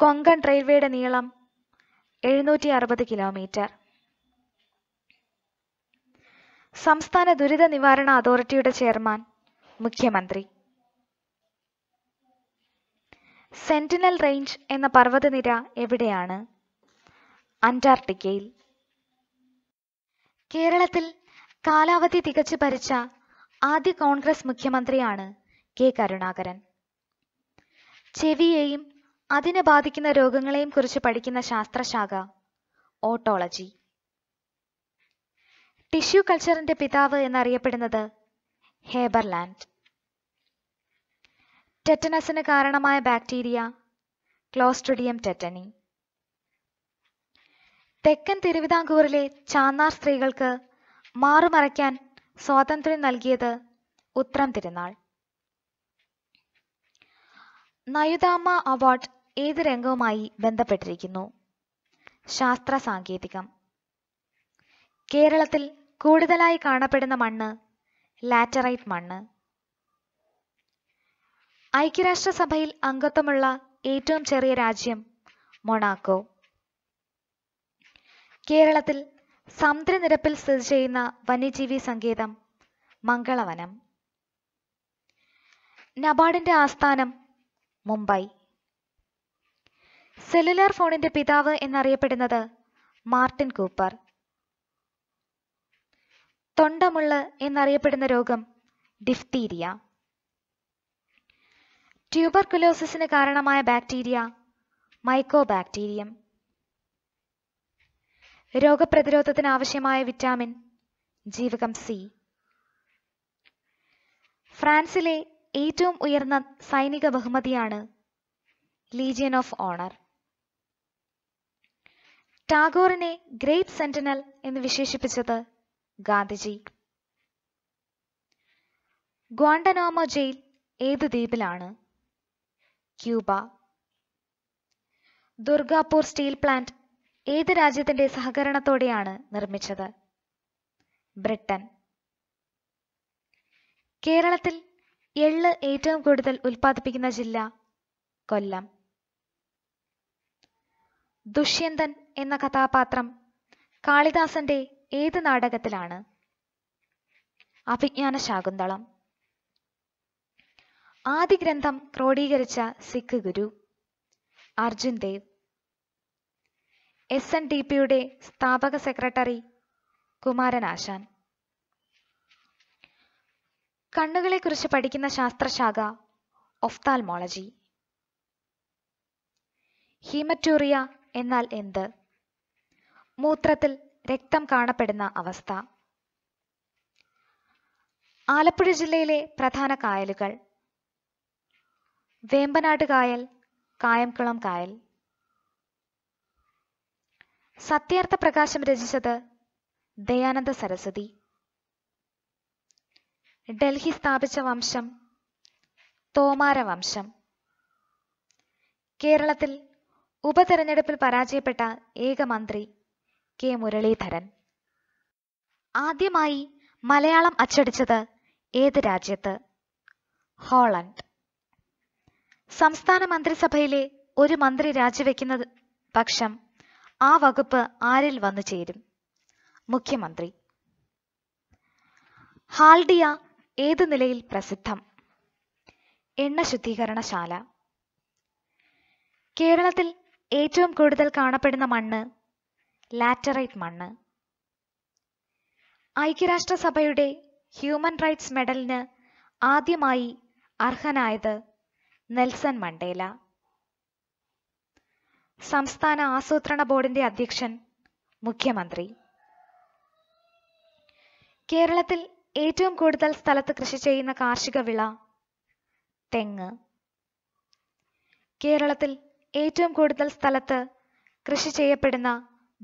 കൊങ്കൺ റെയിൽവേയുടെ നീളം എഴുന്നൂറ്റി അറുപത് കിലോമീറ്റർ സംസ്ഥാന ദുരിത നിവാരണ അതോറിറ്റിയുടെ ചെയർമാൻ മുഖ്യമന്ത്രി സെന്റിനൽ റേഞ്ച് എന്ന പർവ്വതനിര എവിടെയാണ് അന്റാർട്ടിക്കയിൽ കേരളത്തിൽ കാലാവധി തികച്ചു ഭരിച്ച ആദ്യ കോൺഗ്രസ് മുഖ്യമന്ത്രിയാണ് കെ കരുണാകരൻ ചെവിയെയും അതിനെ ബാധിക്കുന്ന രോഗങ്ങളെയും കുറിച്ച് പഠിക്കുന്ന ശാസ്ത്രശാഖ ഓട്ടോളജി ടിഷ്യൂ കൾച്ചറിന്റെ പിതാവ് എന്നറിയപ്പെടുന്നത് ഹേബർലാൻഡ് ടെറ്റനസിന് കാരണമായ ബാക്ടീരിയ ക്ലോസ്ട്രിഡിയം ടെറ്റനി തെക്കൻ തിരുവിതാംകൂറിലെ ചാന്നാർ സ്ത്രീകൾക്ക് മാറുമറയ്ക്കാൻ സ്വാതന്ത്ര്യം നൽകിയത് ഉത്രം തിരുനാൾ നയുതാമ അവാർഡ് ഏത് രംഗവുമായി ബന്ധപ്പെട്ടിരിക്കുന്നു ശാസ്ത്ര സാങ്കേതികം കേരളത്തിൽ കൂടുതലായി കാണപ്പെടുന്ന മണ്ണ് ലാറ്ററൈറ്റ് മണ്ണ് ഐക്യരാഷ്ട്രസഭയിൽ അംഗത്വമുള്ള ഏറ്റവും ചെറിയ രാജ്യം മൊണാക്കോ കേരളത്തിൽ സമുദ്രനിരപ്പിൽ സ്ഥിതി ചെയ്യുന്ന വന്യജീവി സങ്കേതം മംഗളവനം നബാർഡിന്റെ ആസ്ഥാനം മുംബൈ സെല്ലുലാർ ഫോണിന്റെ പിതാവ് എന്നറിയപ്പെടുന്നത് മാർട്ടിൻ കൂപ്പർ തൊണ്ടമുള്ള എന്നറിയപ്പെടുന്ന രോഗം ഡിഫ്തീരിയ ട്യൂബർകുലോസിന് കാരണമായ ബാക്ടീരിയ മൈക്കോ ബാക്ടീരിയം രോഗപ്രതിരോധത്തിന് ആവശ്യമായ വിറ്റാമിൻ ജീവകം സി ഫ്രാൻസിലെ ഏറ്റവും ഉയർന്ന സൈനിക ബഹുമതിയാണ് ലീജിയൻ ഓഫ് ഓണർ ടാഗോറിനെ ഗ്രേറ്റ് സെന്റിനൽ എന്ന് വിശേഷിപ്പിച്ചത് ഗാന്ധിജി ഗ്വാണ്ടനോമോ ജയിൽ ഏത് ദ്വീപിലാണ് ക്യൂബ ദുർഗാപൂർ സ്റ്റീൽ പ്ലാന്റ് ഏത് രാജ്യത്തിന്റെ സഹകരണത്തോടെയാണ് നിർമ്മിച്ചത് ബ്രിട്ടൻ കേരളത്തിൽ എള്ള് ഏറ്റവും കൂടുതൽ ഉൽപ്പാദിപ്പിക്കുന്ന ജില്ല കൊല്ലം ദുഷ്യന്തൻ എന്ന കഥാപാത്രം കാളിദാസന്റെ ഏത് നാടകത്തിലാണ് അഭിജ്ഞാന ശാകുന്തളം ആദ്യ ഗ്രന്ഥം ക്രോഡീകരിച്ച Sikh Guru Arjun Dev S N D പിയുടെ സ്ഥാപക സെക്രട്ടറി കുമാരനാശാൻ കണ്ണുകളെക്കുറിച്ച് പഠിക്കുന്ന ശാസ്ത്രശാഖ ഒഫ്താൽമോളജി ഹീമറ്റൂറിയ എന്നാൽ എന്ത് മൂത്രത്തിൽ രക്തം കാണപ്പെടുന്ന അവസ്ഥ ആലപ്പുഴ ജില്ലയിലെ പ്രധാന കായലുകൾ വേമ്പനാട് കായൽ കായംകുളം കായൽ സത്യാർത്ഥ പ്രകാശം രചിച്ചത് ദയാനന്ദ സരസ്വതി ഡൽഹി സ്ഥാപിച്ച വംശം തോമാര വംശം കേരളത്തിൽ ഉപതെരഞ്ഞെടുപ്പിൽ പരാജയപ്പെട്ട ഏക മന്ത്രി കെ മുരളീധരൻ ആദ്യമായി മലയാളം അച്ചടിച്ചത് ഏത് രാജ്യത്ത് ഹോളണ്ട് സംസ്ഥാന മന്ത്രിസഭയിലെ ഒരു മന്ത്രി രാജിവെക്കുന്ന പക്ഷം ആ വകുപ്പ് ആരിൽ വന്നു ചേരും മുഖ്യമന്ത്രി ഹാൽഡിയ ഏതു നിലയിൽ പ്രസിദ്ധം എണ്ണ ശുദ്ധീകരണശാല കേരളത്തിൽ ഏറ്റവും കൂടുതൽ കാണപ്പെടുന്ന മണ്ണ് ലാറ്ററൈറ്റ് മണ്ണ് ഐക്യരാഷ്ട്രസഭയുടെ ഹ്യൂമൻ റൈറ്റ്സ് മെഡലിന് ആദ്യമായി അർഹനായത് നെൽസൺ മണ്ടേല സംസ്ഥാന ആസൂത്രണ ബോർഡിന്റെ അധ്യക്ഷൻ മുഖ്യമന്ത്രി കേരളത്തിൽ ഏറ്റവും കൂടുതൽ സ്ഥലത്ത് കൃഷി ചെയ്യുന്ന കാർഷിക വിള തെങ്ങ് കേരളത്തിൽ ഏറ്റവും കൂടുതൽ സ്ഥലത്ത് കൃഷി ചെയ്യപ്പെടുന്ന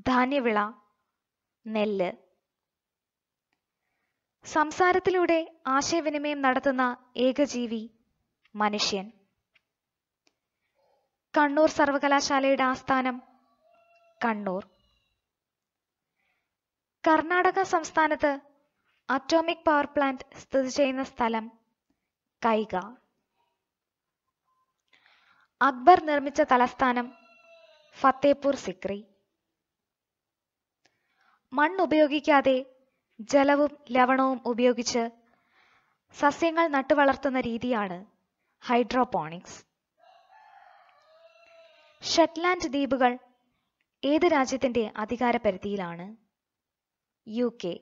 ധാന്യവിള നെല്ല് സംസാരത്തിലൂടെ ആശയവിനിമയം നടത്തുന്ന ഏകജീവി മനുഷ്യൻ കണ്ണൂർ സർവകലാശാലയുടെ ആസ്ഥാനം കണ്ണൂർ കർണാടക സംസ്ഥാനത്ത് അറ്റോമിക് പവർ പ്ലാന്റ് സ്ഥിതി ചെയ്യുന്ന സ്ഥലം കൈഗ അക്ബർ നിർമ്മിച്ച തലസ്ഥാനം ഫത്തേപൂർ സിക്രി മണ്ണുപയോഗിക്കാതെ ജലവും ലവണവും ഉപയോഗിച്ച് സസ്യങ്ങൾ നട്ടുവളർത്തുന്ന രീതിയാണ് ഹൈഡ്രോപോണിക്സ് ഷെറ്റ്ലാൻഡ് ദ്വീപുകൾ ഏത് രാജ്യത്തിന്റെ അധികാരപരിധിയിലാണ് യു കെ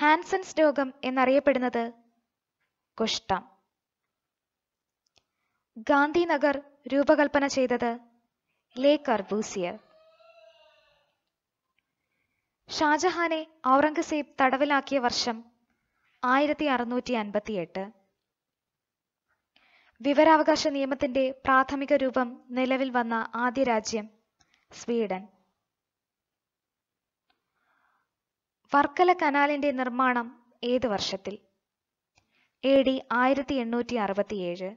ഹാൻസൻസ് രോഗം എന്നറിയപ്പെടുന്നത് കുഷ്ഠം ഗാന്ധിനഗർ രൂപകൽപ്പന ചെയ്തത് ലേ കർബൂസിയർ ഷാജഹാനെ ഔറംഗസേബ് തടവിലാക്കിയ വർഷം ആയിരത്തി അറുന്നൂറ്റി അൻപത്തിയെട്ട് വിവരാവകാശ നിയമത്തിന്റെ പ്രാഥമിക രൂപം നിലവിൽ വന്ന ആദ്യ രാജ്യം സ്വീഡൻ വർക്കല കനാലിന്റെ നിർമ്മാണം ഏത് വർഷത്തിൽ എ ഡി ആയിരത്തി എണ്ണൂറ്റി അറുപത്തി ഏഴ്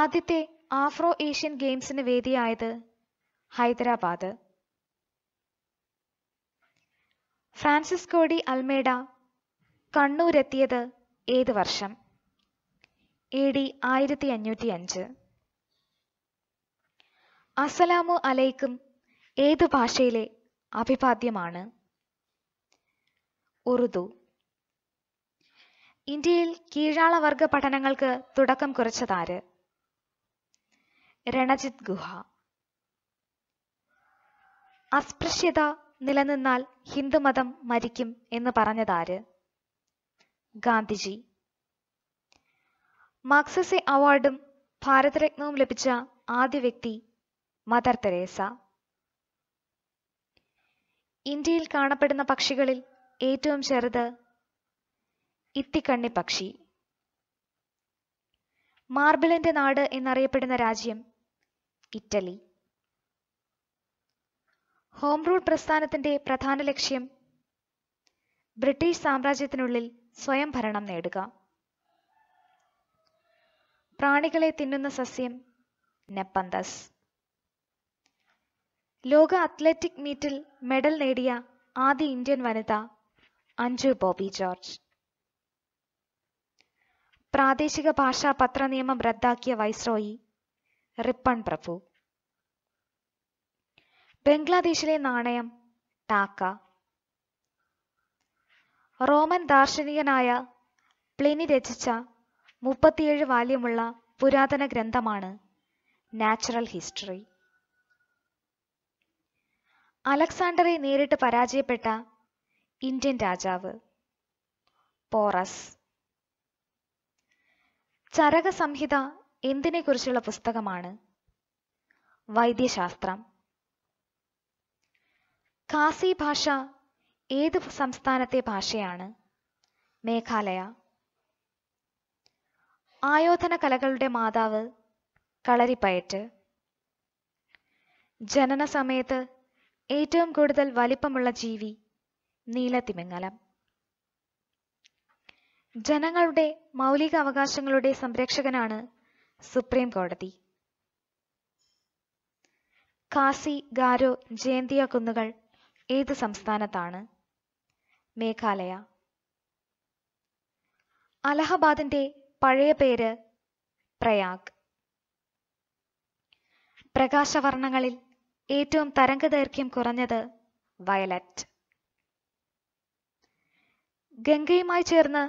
ആദ്യത്തെ ആഫ്രോ ഏഷ്യൻ ഗെയിംസിന് വേദിയായത് ഹൈദരാബാദ് ഫ്രാൻസിസ്കോ ഡി അൽമേഡ കണ്ണൂരെത്തിയത് ഏത് വർഷം എ ഡി ആയിരത്തി അഞ്ഞൂറ്റി അഞ്ച് അസലാമു അലൈക്കും ഏത് ഭാഷയിലെ അഭിവാദ്യമാണ് ഉറുദു ഇന്ത്യയിൽ കീഴാളവർഗ പഠനങ്ങൾക്ക് തുടക്കം കുറിച്ചതാര് രണജിത് ഗുഹ അസ്പൃശ്യത നിലനിന്നാൽ ഹിന്ദുമതം മരിക്കും എന്ന് പറഞ്ഞതാര് ഗാന്ധിജി മാക്സസെ അവാർഡും ഭാരതരത്നവും ലഭിച്ച ആദ്യ വ്യക്തി മദർ തെരേസ ഇന്ത്യയിൽ കാണപ്പെടുന്ന പക്ഷികളിൽ ഏറ്റവും ചെറുത് ഇത്തിക്കണ്ണി പക്ഷി മാർബിളിന്റെ നാട് എന്നറിയപ്പെടുന്ന രാജ്യം ഇറ്റലി ഹോം റൂൾ പ്രസ്ഥാനത്തിന്റെ പ്രധാന ലക്ഷ്യം ബ്രിട്ടീഷ് സാമ്രാജ്യത്തിനുള്ളിൽ സ്വയം ഭരണം നേടുക പ്രാണികളെ തിന്നുന്ന സസ്യം നെപ്പന്തസ് ലോക അത്ലറ്റിക് മീറ്റിൽ മെഡൽ നേടിയ ആദ്യ ഇന്ത്യൻ വനിത അഞ്ചു ബോബി ജോർജ് പ്രാദേശിക ഭാഷാ പത്ര നിയമം റദ്ദാക്കിയ വൈസ്രോയി റിപ്പൺ പ്രഭു ബംഗ്ലാദേശിലെ നാണയം ടാക്ക റോമൻ ദാർശനികനായ പ്ലിനി രചിച്ച മുപ്പത്തിയേഴ് വാല്യമുള്ള പുരാതന ഗ്രന്ഥമാണ് നാച്ചുറൽ ഹിസ്റ്ററി അലക്സാണ്ടറെ നേരിട്ട് പരാജയപ്പെട്ട ഇന്ത്യൻ രാജാവ് പോറസ് ചരക സംഹിത എന്തിനെക്കുറിച്ചുള്ള പുസ്തകമാണ് വൈദ്യശാസ്ത്രം കാസി ഭാഷ ഏത് സംസ്ഥാനത്തെ ഭാഷയാണ് മേഘാലയ ആയോധന കലകളുടെ മാതാവ് കളരിപ്പയറ്റ് ജനന സമയത്ത് ഏറ്റവും കൂടുതൽ വലിപ്പമുള്ള ജീവി നീലത്തിമിങ്ങലം ജനങ്ങളുടെ മൗലിക അവകാശങ്ങളുടെ സംരക്ഷകനാണ് സുപ്രീം കോടതി കാസി ഗാരോ ജയന്തിയ കുന്നുകൾ ഏത് സംസ്ഥാനത്താണ് മേഘാലയ അലഹബാദിന്റെ പഴയ പേര് പ്രയാഗ് പ്രകാശവർണങ്ങളിൽ ഏറ്റവും തരംഗദൈർഘ്യം കുറഞ്ഞത് വയലറ്റ് ഗംഗയുമായി ചേർന്ന്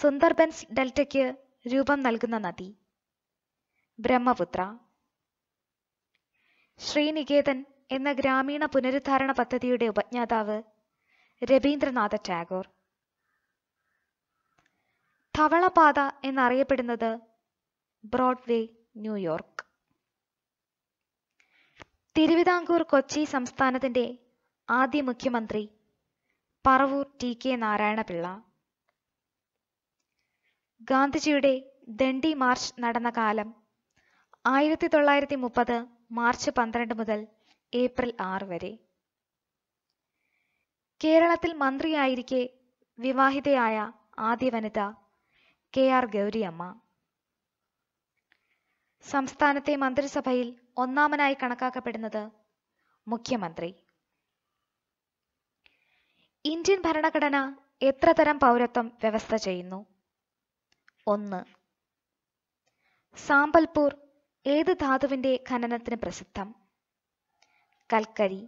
സുന്ദർബൻസ് ഡെൽറ്റയ്ക്ക് രൂപം നൽകുന്ന നദി ബ്രഹ്മപുത്ര ശ്രീനികേതൻ എന്ന ഗ്രാമീണ പുനരുദ്ധാരണ പദ്ധതിയുടെ ഉപജ്ഞാതാവ് രവീന്ദ്രനാഥ ടാഗോർ ധവളപാത എന്നറിയപ്പെടുന്നത് ബ്രോഡ്വേ ന്യൂയോർക്ക് തിരുവിതാംകൂർ കൊച്ചി സംസ്ഥാനത്തിന്റെ ആദ്യ മുഖ്യമന്ത്രി പറവൂർ ടി കെ നാരായണപിള്ള ഗാന്ധിജിയുടെ ദണ്ഡി മാർച്ച് നടന്ന കാലം ആയിരത്തി തൊള്ളായിരത്തി മുപ്പത് മാർച്ച് പന്ത്രണ്ട് മുതൽ ഏപ്രിൽ ആറ് വരെ കേരളത്തിൽ മന്ത്രിയായിരിക്കെ വിവാഹിതയായ ആദ്യ വനിത കെ ആർ ഗൗരിയമ്മ സംസ്ഥാനത്തെ മന്ത്രിസഭയിൽ ഒന്നാമനായി കണക്കാക്കപ്പെടുന്നത് മുഖ്യമന്ത്രി ഇന്ത്യൻ ഭരണഘടന എത്ര തരം പൗരത്വം വ്യവസ്ഥ ചെയ്യുന്നു ഒന്ന് സാമ്പൽപൂർ ഏത് ധാതുവിന്റെ ഖനനത്തിന് പ്രസിദ്ധം കൽക്കരി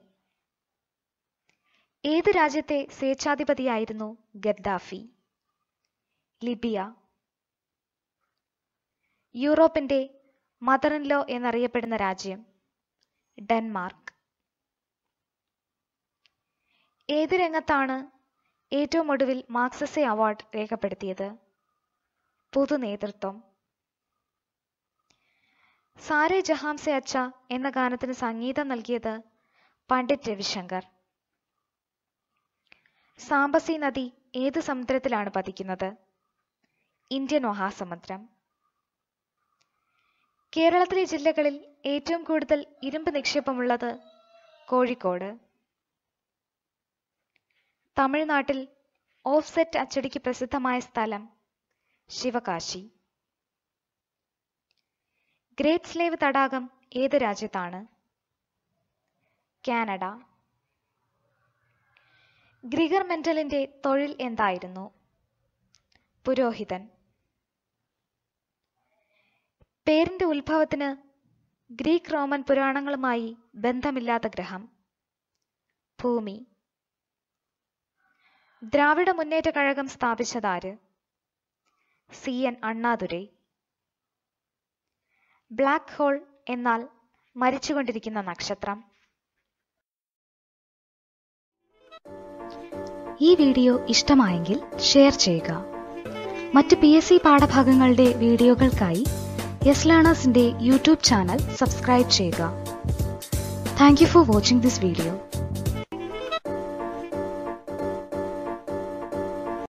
ഏത് രാജ്യത്തെ സ്വേച്ഛാധിപതിയായിരുന്നു ഗദ്ദാഫി ലിബിയ യൂറോപ്പിന്റെ മദർ ഇൻ ലോ എന്നറിയപ്പെടുന്ന രാജ്യം ഡെൻമാർക്ക് ഏത് രംഗത്താണ് ഏറ്റവും ഒടുവിൽ മാർക്സസെ അവാർഡ് രേഖപ്പെടുത്തിയത് പൊതു നേതൃത്വം സാരെ ജഹാംസെ അച്ച എന്ന ഗാനത്തിന് സംഗീതം നൽകിയത് പണ്ഡിറ്റ് രവിശങ്കർ സാംബസി നദി ഏത് സമുദ്രത്തിലാണ് പതിക്കുന്നത് ഇന്ത്യൻ മഹാസമുദ്രം കേരളത്തിലെ ജില്ലകളിൽ ഏറ്റവും കൂടുതൽ ഇരുമ്പ് നിക്ഷേപമുള്ളത് കോഴിക്കോട് തമിഴ്നാട്ടിൽ ഓഫ്സെറ്റ് അച്ചടിക്ക് പ്രസിദ്ധമായ സ്ഥലം ശിവകാശി ഗ്രേറ്റ് സ്ലേവ് തടാകം ഏത് രാജ്യത്താണ് കാനഡ ഗ്രിഗർ മെന്റലിന്റെ തൊഴിൽ എന്തായിരുന്നു പുരോഹിതൻ പേരിന്റെ ഉത്ഭവത്തിന് ഗ്രീക്ക് റോമൻ പുരാണങ്ങളുമായി ബന്ധമില്ലാത്ത ഗ്രഹം ഭൂമി ദ്രാവിഡ മുന്നേറ്റ കഴകം സ്ഥാപിച്ചതാര് C N Annadurai black hole എന്നാൽ മരിച്ചുകൊണ്ടിരിക്കുന്ന നക്ഷത്രം ഈ വീഡിയോ ഇഷ്ടമായെങ്കിൽ ഷെയർ ചെയ്യുക മറ്റ് പി എസ് സി പാഠഭാഗങ്ങളുടെ വീഡിയോകൾക്കായി യെസ് ലേണേഴ്സിന്റെ യൂട്യൂബ് ചാനൽ സബ്സ്ക്രൈബ് ചെയ്യുക thank you for watching this video